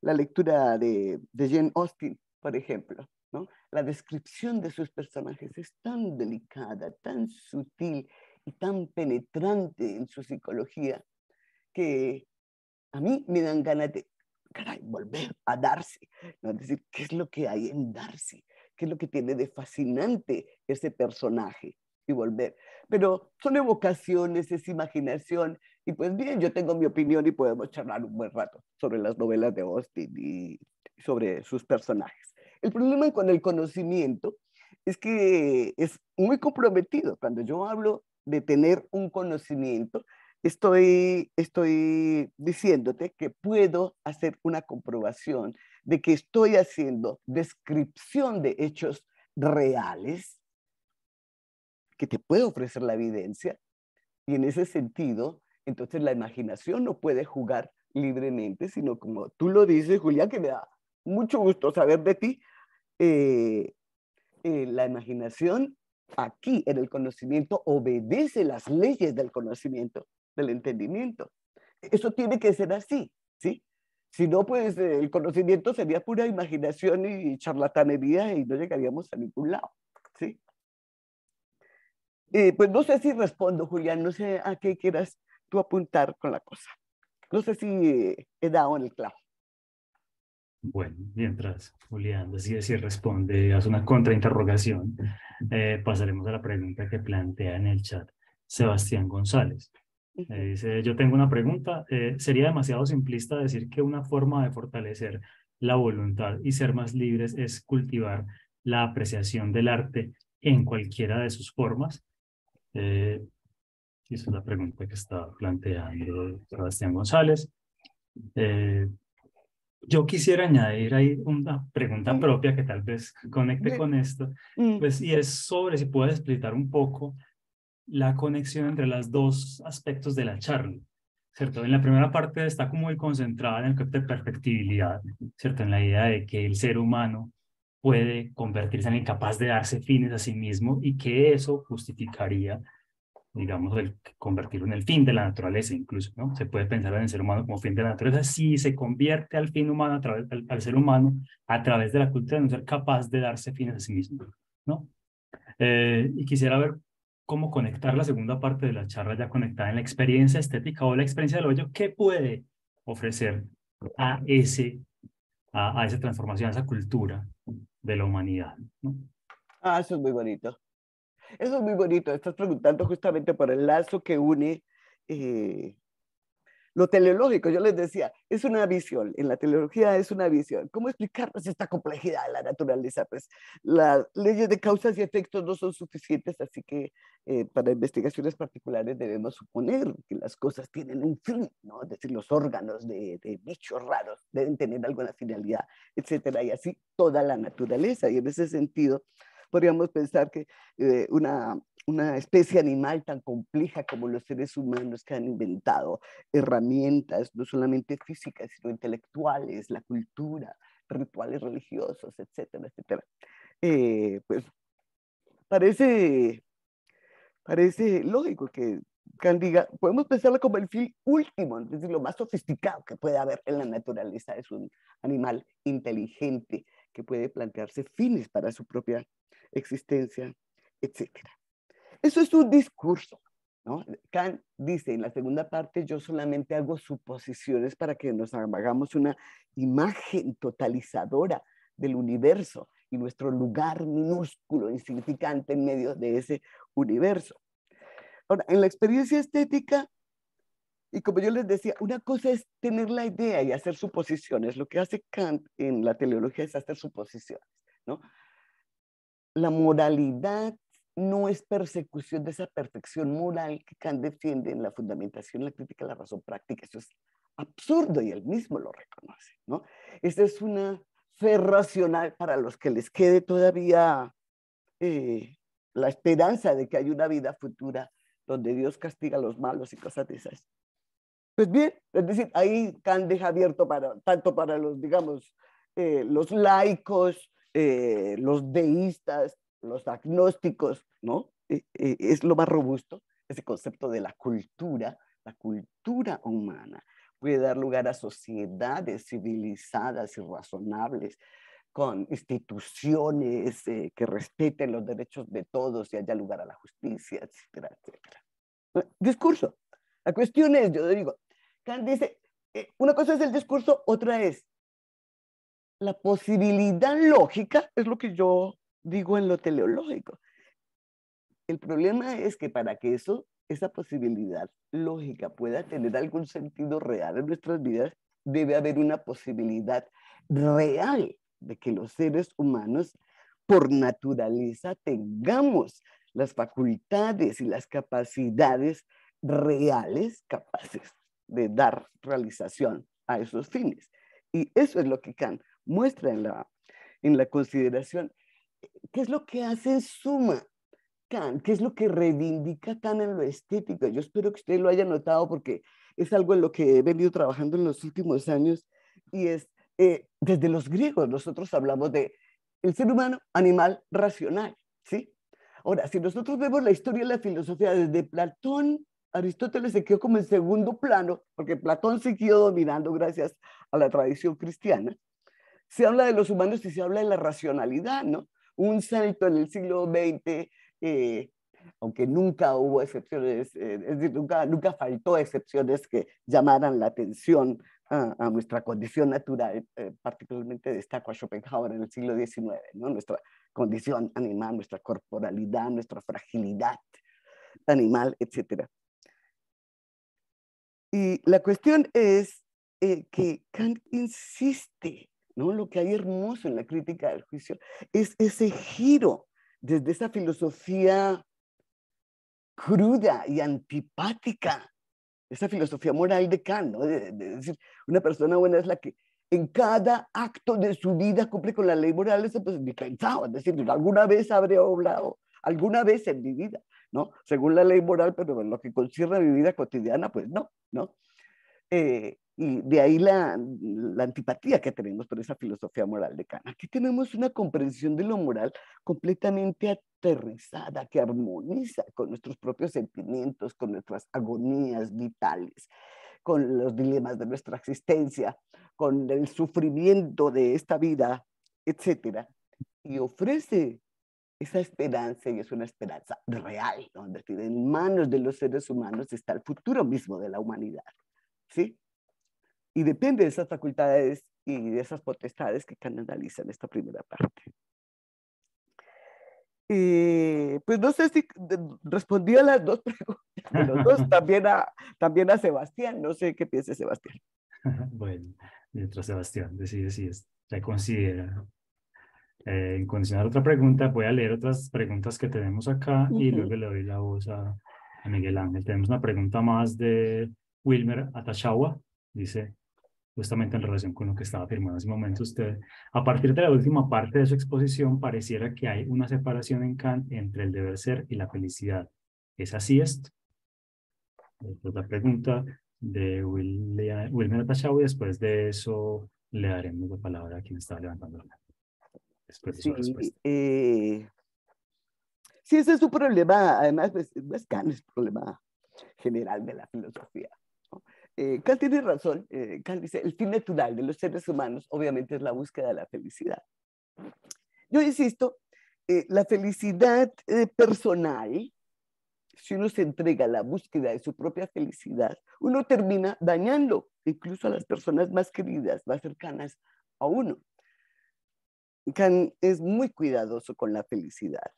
[SPEAKER 3] la lectura de, de Jane Austen, por ejemplo, ¿no? la descripción de sus personajes es tan delicada, tan sutil y tan penetrante en su psicología que a mí me dan ganas de, caray, volver a Darcy, ¿no? Es decir, ¿qué es lo que hay en Darcy? ¿Qué es lo que tiene de fascinante ese personaje? Y volver. Pero son evocaciones, es imaginación. Y pues bien, yo tengo mi opinión y podemos charlar un buen rato sobre las novelas de Austin y sobre sus personajes. El problema con el conocimiento es que es muy comprometido. Cuando yo hablo de tener un conocimiento, estoy, estoy diciéndote que puedo hacer una comprobación de que estoy haciendo descripción de hechos reales, que te puede ofrecer la evidencia, y en ese sentido, entonces la imaginación no puede jugar libremente, sino como tú lo dices, Julián, que me da mucho gusto saber de ti, eh, eh, la imaginación aquí en el conocimiento obedece las leyes del conocimiento, del entendimiento. Eso tiene que ser así, ¿sí? Si no, pues eh, el conocimiento sería pura imaginación y charlatanería y no llegaríamos a ningún lado, ¿sí? pues no sé si respondo, Julián, no sé a qué quieras tú apuntar con la cosa. No sé si he dado en el clavo.
[SPEAKER 2] Bueno, mientras Julián decide si responde, hace una contrainterrogación, eh, pasaremos a la pregunta que plantea en el chat Sebastián González. Eh, dice, yo tengo una pregunta, eh, ¿sería demasiado simplista decir que una forma de fortalecer la voluntad y ser más libres es cultivar la apreciación del arte en cualquiera de sus formas? esa es la pregunta que está planteando Sebastián González. Eh, yo quisiera añadir ahí una pregunta propia que tal vez conecte con esto, mm. pues, y es sobre si puedes explicar un poco la conexión entre los dos aspectos de la charla. ¿Cierto? En la primera parte está como muy concentrada en el concepto de perfectibilidad, ¿cierto? En la idea de que el ser humano puede convertirse en incapaz de darse fines a sí mismo y que eso justificaría digamos, el convertirlo en el fin de la naturaleza incluso, ¿no? Se puede pensar en el ser humano como fin de la naturaleza si se convierte al fin humano, a través, al, ser humano, a través de la cultura, de no ser capaz de darse fines a sí mismo, ¿no? Eh, y quisiera ver cómo conectar la segunda parte de la charla ya conectada en la experiencia estética o la experiencia del hoyo, ¿qué puede ofrecer a, ese, a, a esa transformación, a esa cultura de la humanidad? ¿no?
[SPEAKER 3] Ah, eso es muy bonito. Eso es muy bonito. Estás preguntando justamente por el lazo que une eh, lo teleológico. Yo les decía, es una visión. En la teleología es una visión. ¿Cómo explicarnos esta complejidad de la naturaleza? Pues las leyes de causas y efectos no son suficientes, así que eh, para investigaciones particulares debemos suponer que las cosas tienen un fin, ¿no? Es decir, los órganos de, de bichos raros deben tener alguna finalidad, etcétera. Y así toda la naturaleza. Y en ese sentido, podríamos pensar que eh, una, una especie animal tan compleja como los seres humanos que han inventado herramientas, no solamente físicas, sino intelectuales, la cultura, rituales religiosos, etcétera, etcétera. Eh, pues parece, parece lógico que Candiga, podemos pensarlo como el fin último, es decir, lo más sofisticado que puede haber en la naturaleza. Es un animal inteligente que puede plantearse fines para su propia existencia, etcétera. Eso es un discurso. ¿No? Kant dice en la segunda parte, yo solamente hago suposiciones para que nos hagamos una imagen totalizadora del universo y nuestro lugar minúsculo, insignificante en medio de ese universo. Ahora, en la experiencia estética, y como yo les decía, una cosa es tener la idea y hacer suposiciones. Lo que hace Kant en la teleología es hacer suposiciones, ¿no? la moralidad no es persecución de esa perfección moral que Kant defiende en la fundamentación, la crítica, la razón práctica. Eso es absurdo y él mismo lo reconoce, ¿no? Esta es una fe racional para los que les quede todavía eh, la esperanza de que hay una vida futura donde Dios castiga a los malos y cosas de esas. Pues bien, es decir, ahí Kant deja abierto para, tanto para los, digamos, eh, los laicos, eh, los deístas, los agnósticos, ¿no? E, e, es lo más robusto, ese concepto de la cultura, la cultura humana puede dar lugar a sociedades civilizadas y razonables, con instituciones eh, que respeten los derechos de todos y haya lugar a la justicia, etcétera, etcétera. Eh, discurso. La cuestión es, yo digo, Kant dice, una cosa es el discurso, otra es la posibilidad lógica es lo que yo digo en lo teleológico. El problema es que para que eso, esa posibilidad lógica pueda tener algún sentido real en nuestras vidas, debe haber una posibilidad real de que los seres humanos por naturaleza tengamos las facultades y las capacidades reales capaces de dar realización a esos fines. Y eso es lo que Kant muestra en la, en la consideración qué es lo que hace en suma Kant, qué es lo que reivindica Kant en lo estético. Yo espero que usted lo haya notado porque es algo en lo que he venido trabajando en los últimos años y es eh, desde los griegos nosotros hablamos de el ser humano animal racional, ¿sí? Ahora, si nosotros vemos la historia de la filosofía desde Platón, Aristóteles se quedó como en segundo plano, porque Platón siguió dominando gracias a la tradición cristiana, se habla de los humanos y se habla de la racionalidad, ¿no? Un salto en el siglo XX, eh, aunque nunca hubo excepciones, eh, es decir, nunca, nunca, faltó excepciones que llamaran la atención a, nuestra condición natural, eh, particularmente destaco a Schopenhauer en el siglo XIX, ¿no? Nuestra condición animal, nuestra corporalidad, nuestra fragilidad animal, etcétera. Y la cuestión es que Kant insiste ¿no? Lo que hay hermoso en la crítica del juicio es ese giro desde esa filosofía cruda y antipática, esa filosofía moral de Kant, ¿no? de, decir, una persona buena es la que en cada acto de su vida cumple con la ley moral, eso pues ni pensaba, es decir, alguna vez habré hablado, alguna vez en mi vida, ¿no? Según la ley moral, pero en lo que concierne a mi vida cotidiana, pues no, ¿no? Eh, y de ahí la, la, antipatía que tenemos por esa filosofía moral de Kant. Aquí tenemos una comprensión de lo moral completamente aterrizada, que armoniza con nuestros propios sentimientos, con nuestras agonías vitales, con los dilemas de nuestra existencia, con el sufrimiento de esta vida, etc. Y ofrece esa esperanza y es una esperanza real, donde en manos de los seres humanos está el futuro mismo de la humanidad. ¿Sí? y depende de esas facultades y de esas potestades que canalizan esta primera parte. Eh, pues no sé si respondí a las dos [LAUGHS] preguntas, dos, también, a, también a Sebastián, no sé qué piensa Sebastián.
[SPEAKER 2] [LAUGHS] Bueno, mientras Sebastián decide si es, reconsidera. Eh, en condicionar otra pregunta, voy a leer otras preguntas que tenemos acá y luego le doy la voz a, a Miguel Ángel. Tenemos una pregunta más de Wilmer Atachagua. Dice, justamente en relación con lo que estaba afirmando hace un momento usted, a partir de la última parte de su exposición, pareciera que hay una separación en Kant entre el deber ser y la felicidad. ¿Es así esto? Otra pregunta de Wilmer Tachau y después de eso le daremos la palabra a quien estaba levantando la mano.
[SPEAKER 3] Eh, sí, ese es su problema. Además, pues, no es Kant, es problema general de la filosofía. Eh, tiene razón. Eh, dice, el fin natural de los seres humanos obviamente es la búsqueda de la felicidad. Yo insisto, eh, la felicidad eh, personal, si uno se entrega a la búsqueda de su propia felicidad, uno termina dañando incluso a las personas más queridas, más cercanas a uno. Kant es muy cuidadoso con la felicidad.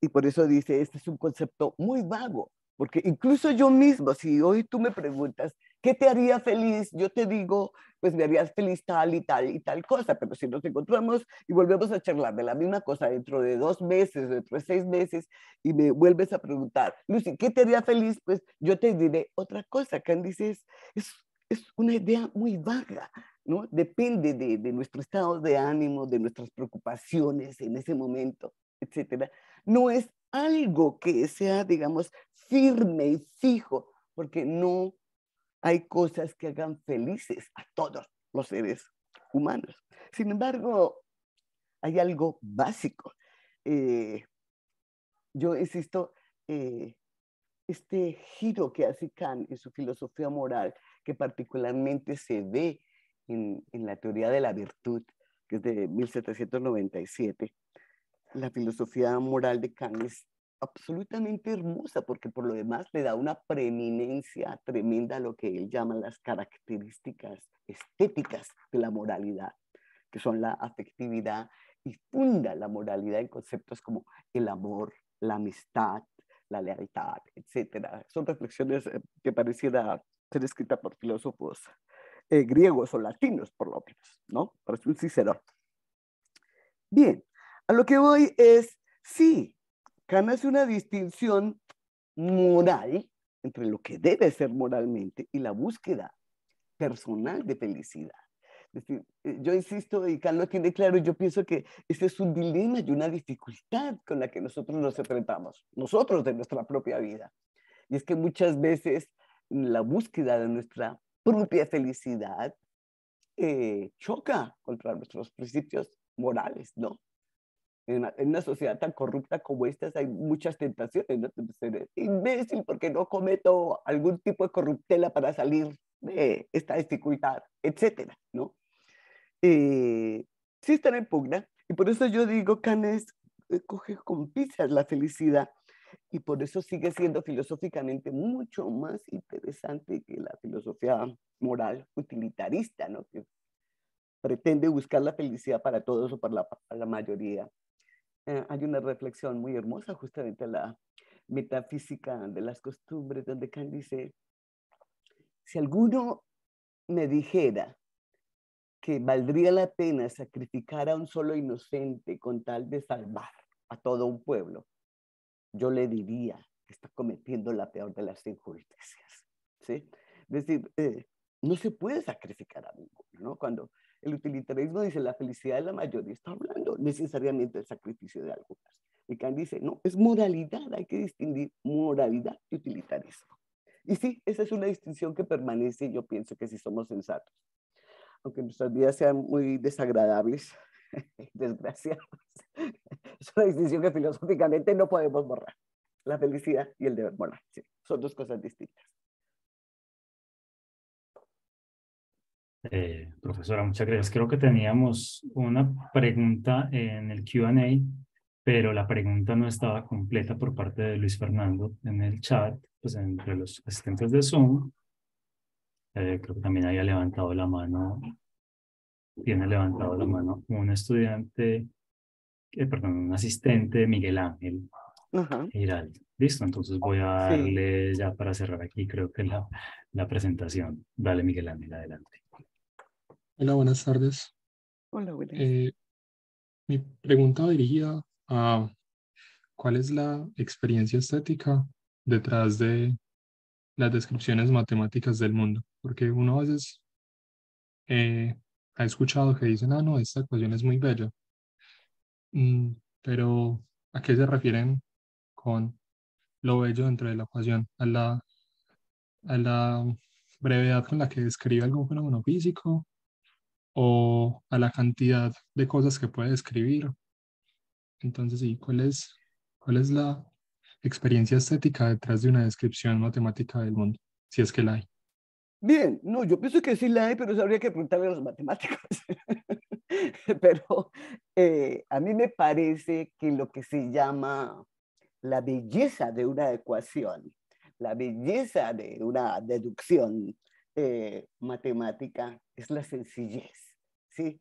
[SPEAKER 3] Y por eso dice, este es un concepto muy vago, porque incluso yo mismo, si hoy tú me preguntas, ¿qué te haría feliz? Yo te digo, pues me harías feliz tal y tal y tal cosa, pero si nos encontramos y volvemos a charlar de la misma cosa dentro de dos meses, dentro de seis meses, y me vuelves a preguntar, Lucy, ¿qué te haría feliz? Pues yo te diré otra cosa. Candice es, es, es una idea muy vaga, ¿no? Depende de, de nuestro estado de ánimo, de nuestras preocupaciones en ese momento, etcétera. No es algo que sea, digamos, firme y fijo, porque no hay cosas que hagan felices a todos los seres humanos. Sin embargo, hay algo básico. Eh, yo insisto, eh, este giro que hace Kant en su filosofía moral, que particularmente se ve en, en, la teoría de la virtud, que es de 1797, la filosofía moral de Kant es absolutamente hermosa, porque por lo demás le da una preeminencia tremenda a lo que él llama las características estéticas de la moralidad, que son la afectividad, y funda la moralidad en conceptos como el amor, la amistad, la lealtad, etc. Son reflexiones eh, que pareciera ser escritas por filósofos eh, griegos o latinos, por lo menos, ¿no? Parece un Cicerón. Bien, a lo que voy es, sí, Kant hace una distinción moral entre lo que debe ser moralmente y la búsqueda personal de felicidad. Es decir, eh, yo insisto, y Kant lo tiene claro, yo pienso que este es un dilema y una dificultad con la que nosotros nos enfrentamos, nosotros de nuestra propia vida. Y es que muchas veces la búsqueda de nuestra propia felicidad eh, choca contra nuestros principios morales, ¿no? En una, sociedad tan corrupta como esta hay muchas tentaciones, ¿no? Entonces, imbécil porque no cometo algún tipo de corruptela para salir de esta dificultad, etcétera, ¿no? Eh, sí están en pugna y por eso yo digo, Canes eh, coge con pizzas la felicidad y por eso sigue siendo filosóficamente mucho más interesante que la filosofía moral utilitarista, ¿no? Que pretende buscar la felicidad para todos o para la mayoría eh, hay una reflexión muy hermosa justamente la metafísica de las costumbres, donde Kant dice, si alguno me dijera que valdría la pena sacrificar a un solo inocente con tal de salvar a todo un pueblo, yo le diría que está cometiendo la peor de las injusticias. ¿sí? Es decir, eh, no se puede sacrificar a ninguno, ¿no? Cuando el utilitarismo dice la felicidad de la mayoría, está hablando necesariamente del sacrificio de algunas. Y Kant dice, no, es moralidad, hay que distinguir moralidad y utilitarismo. Y sí, esa es una distinción que permanece yo pienso que si somos sensatos, aunque nuestras vidas sean muy desagradables, [LAUGHS] desgraciadas, es una distinción que filosóficamente no podemos borrar. La felicidad y el deber moral, son dos cosas distintas.
[SPEAKER 1] Eh, profesora, muchas gracias. Creo que
[SPEAKER 2] teníamos una pregunta en el QA, pero la pregunta no estaba completa por parte de Luis Fernando en el chat, pues entre los asistentes de Zoom. Eh, creo que también había levantado la mano, tiene levantado la mano un estudiante, eh, perdón, un asistente, Miguel Ángel Listo, entonces voy a darle ya para cerrar aquí, creo que la, la presentación. Dale, Miguel Ángel, adelante.
[SPEAKER 4] Hola, buenas tardes.
[SPEAKER 1] Hola, buenas Eh,
[SPEAKER 4] mi pregunta dirigida a cuál es la experiencia estética detrás de las descripciones matemáticas del mundo, porque uno a veces eh, ha escuchado que dicen, ah, no, esta ecuación es muy bella, mm, pero ¿a qué se refieren con lo bello dentro de la ecuación? A la, a la brevedad con la que describe algún fenómeno físico o a la cantidad de cosas que puede escribir. Entonces, ¿y cuál es, cuál es la experiencia estética detrás de una descripción matemática del mundo, si es que la hay?
[SPEAKER 3] Bien, no, yo pienso que sí la hay, pero eso habría que preguntarle a los matemáticos. [LAUGHS] pero eh, a mí me parece que lo que se llama la belleza de una ecuación, la belleza de una deducción, eh, matemática es la sencillez, ¿sí?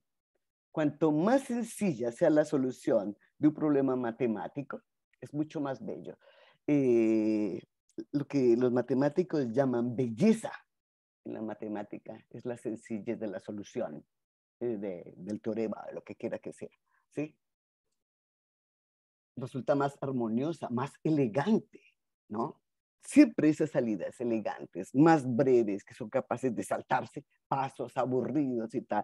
[SPEAKER 3] Cuanto más sencilla sea la solución de un problema matemático, es mucho más bello. Eh, lo que los matemáticos llaman belleza en la matemática es la sencillez de la solución, eh, de, del teorema, lo que quiera que sea, ¿sí? Resulta más armoniosa, más elegante, ¿no? siempre esas salidas elegantes, más breves, que son capaces de saltarse pasos aburridos y tal,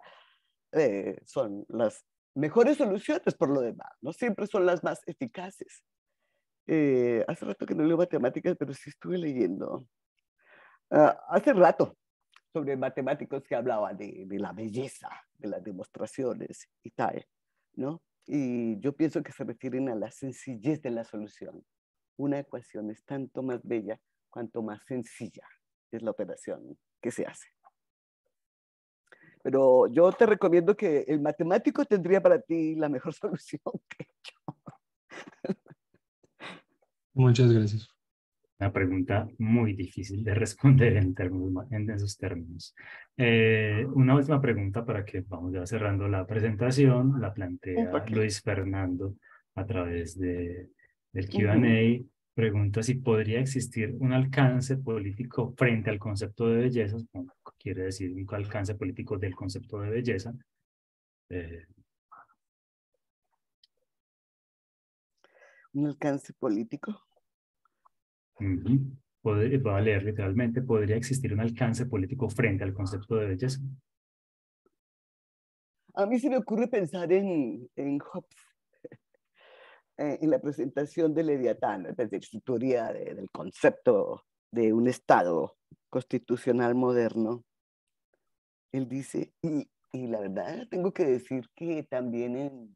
[SPEAKER 3] eh, son las mejores soluciones por lo demás, ¿no? Siempre son las más eficaces. Eh, hace rato que no leo matemáticas, pero sí estuve leyendo. Ah, hace rato sobre matemáticos que hablaba de, de, la belleza, de las demostraciones y tal, ¿no? Y yo pienso que se refieren a la sencillez de la solución, una ecuación es tanto más bella cuanto más sencilla es la operación que se hace. Pero yo te recomiendo que el matemático tendría para ti la mejor [LAUGHS] solución que yo.
[SPEAKER 4] Muchas gracias.
[SPEAKER 2] Una pregunta muy difícil de responder en, en esos términos. Eh, una última pregunta para que vamos ya cerrando la presentación. La plantea Luis Fernando a través de el QA, pregunta si podría existir un alcance político frente al concepto de belleza, quiere decir un alcance político del concepto de belleza.
[SPEAKER 1] Eh, un alcance político. va a leer literalmente, ¿podría
[SPEAKER 2] existir un alcance político frente al concepto de belleza?
[SPEAKER 3] A mí se me ocurre pensar en, en Hobbes. Eh, en la presentación de Leviatán, desde la teoría del concepto de un Estado constitucional moderno, él dice, y, y la verdad tengo que decir que también en,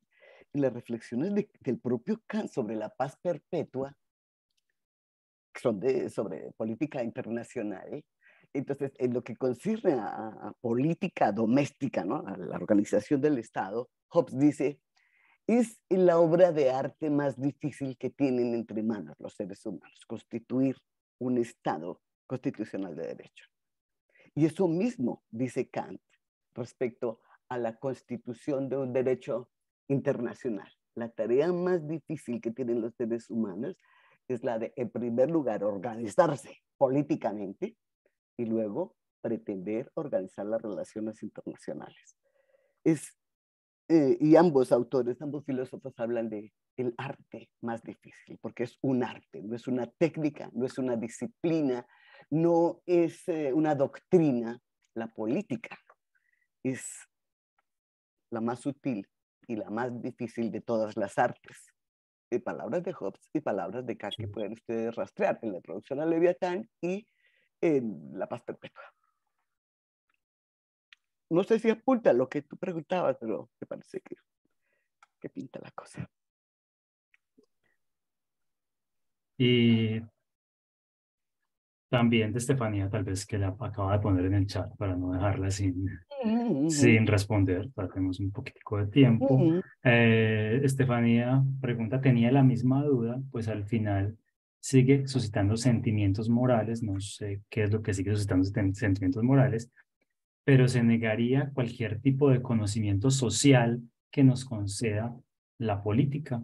[SPEAKER 3] las reflexiones del propio Kant sobre la paz perpetua, son sobre política internacional, entonces en lo que concierne a, a política doméstica, ¿no? a la organización del Estado, Hobbes dice, es la obra de arte más difícil que tienen entre manos los seres humanos, constituir un Estado constitucional de derecho. Y eso mismo dice Kant respecto a la constitución de un derecho internacional. La tarea más difícil que tienen los seres humanos es la de, en primer lugar, organizarse políticamente y luego pretender organizar las relaciones internacionales. Es eh, y ambos autores, ambos filósofos hablan de el arte más difícil, porque es un arte, no es una técnica, no es una disciplina, no es eh, una doctrina. La política es la más sutil y la más difícil de todas las artes. de palabras de Hobbes y palabras de Kant que pueden ustedes rastrear en la producción a Leviatán y en la paz perpetua no sé si apunta a lo que tú preguntabas,
[SPEAKER 1] pero me parece que, que pinta la cosa. Y también de Estefanía, tal vez
[SPEAKER 2] que la acaba de poner en el chat para no dejarla sin, sin responder. Tenemos un poquitico de tiempo. Eh, Estefanía pregunta, tenía la misma duda, pues al final sigue suscitando sentimientos morales, no sé qué es lo que sigue suscitando sentimientos morales, pero se negaría cualquier tipo de conocimiento social que nos conceda la política.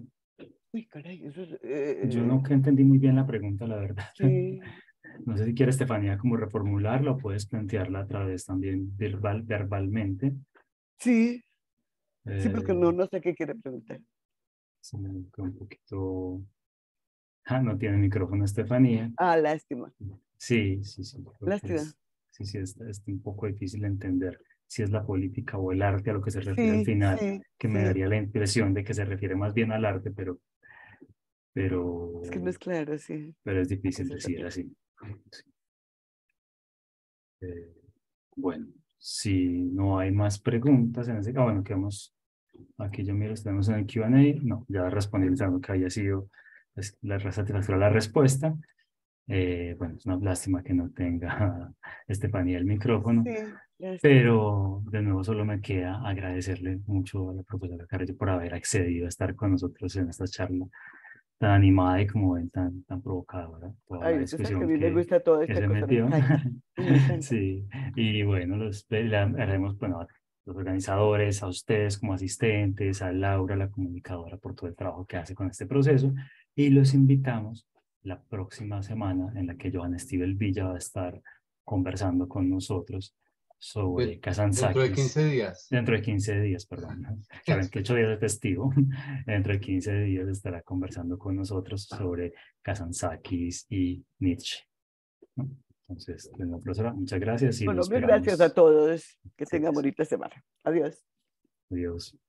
[SPEAKER 1] Uy, caray, eso es, eh, Yo eh, no
[SPEAKER 2] entendí muy bien la pregunta, la verdad. [LAUGHS] No sé si quiere Estefanía como reformularla o puedes plantearla a través también verbalmente.
[SPEAKER 3] Sí, sí, porque no, eh, no sé qué quiere preguntar. Se me Un poquito...
[SPEAKER 2] Ah, no tiene micrófono Estefanía.
[SPEAKER 3] Ah, lástima.
[SPEAKER 2] Sí, sí, sí. Lástima sí, sí, es, es, un poco difícil entender si es la política o el arte a lo que se refiere al final, que me daría la impresión de que se refiere más bien al arte, pero... pero es que no es
[SPEAKER 3] claro, sí. Pero es difícil decir así. Eh, bueno,
[SPEAKER 2] si no hay más preguntas en ese caso, ah, bueno, quedamos aquí yo miro, estamos en el Q&A, no, ya respondí lo que había sido pues, la la la respuesta, eh, bueno, es una lástima que no tenga [LAUGHS] Estefanía el micrófono, pero de nuevo solo me queda agradecerle mucho a la profesora Carrillo por haber accedido a estar con nosotros en esta charla tan animada y como ven, tan, tan provocadora. Ay, que gusta toda esta Metió. [LAUGHS] sí, y bueno, los, le haremos, bueno, a los organizadores, a ustedes como asistentes, a Laura, la comunicadora, por todo el trabajo que hace con este proceso, y los invitamos la próxima semana en la que Joan Estibel Villa va a estar conversando con nosotros sobre Kazansakis. Dentro de 15 días. Dentro de 15 días, perdón. Saben que 8 días de festivo. [LAUGHS] Dentro de 15 días estará conversando con nosotros sobre Kazansakis y Nietzsche. Entonces, bueno, profesora, muchas gracias.
[SPEAKER 1] Y bueno, gracias
[SPEAKER 3] a todos. Que tengan bonita semana. Adiós.
[SPEAKER 1] Adiós.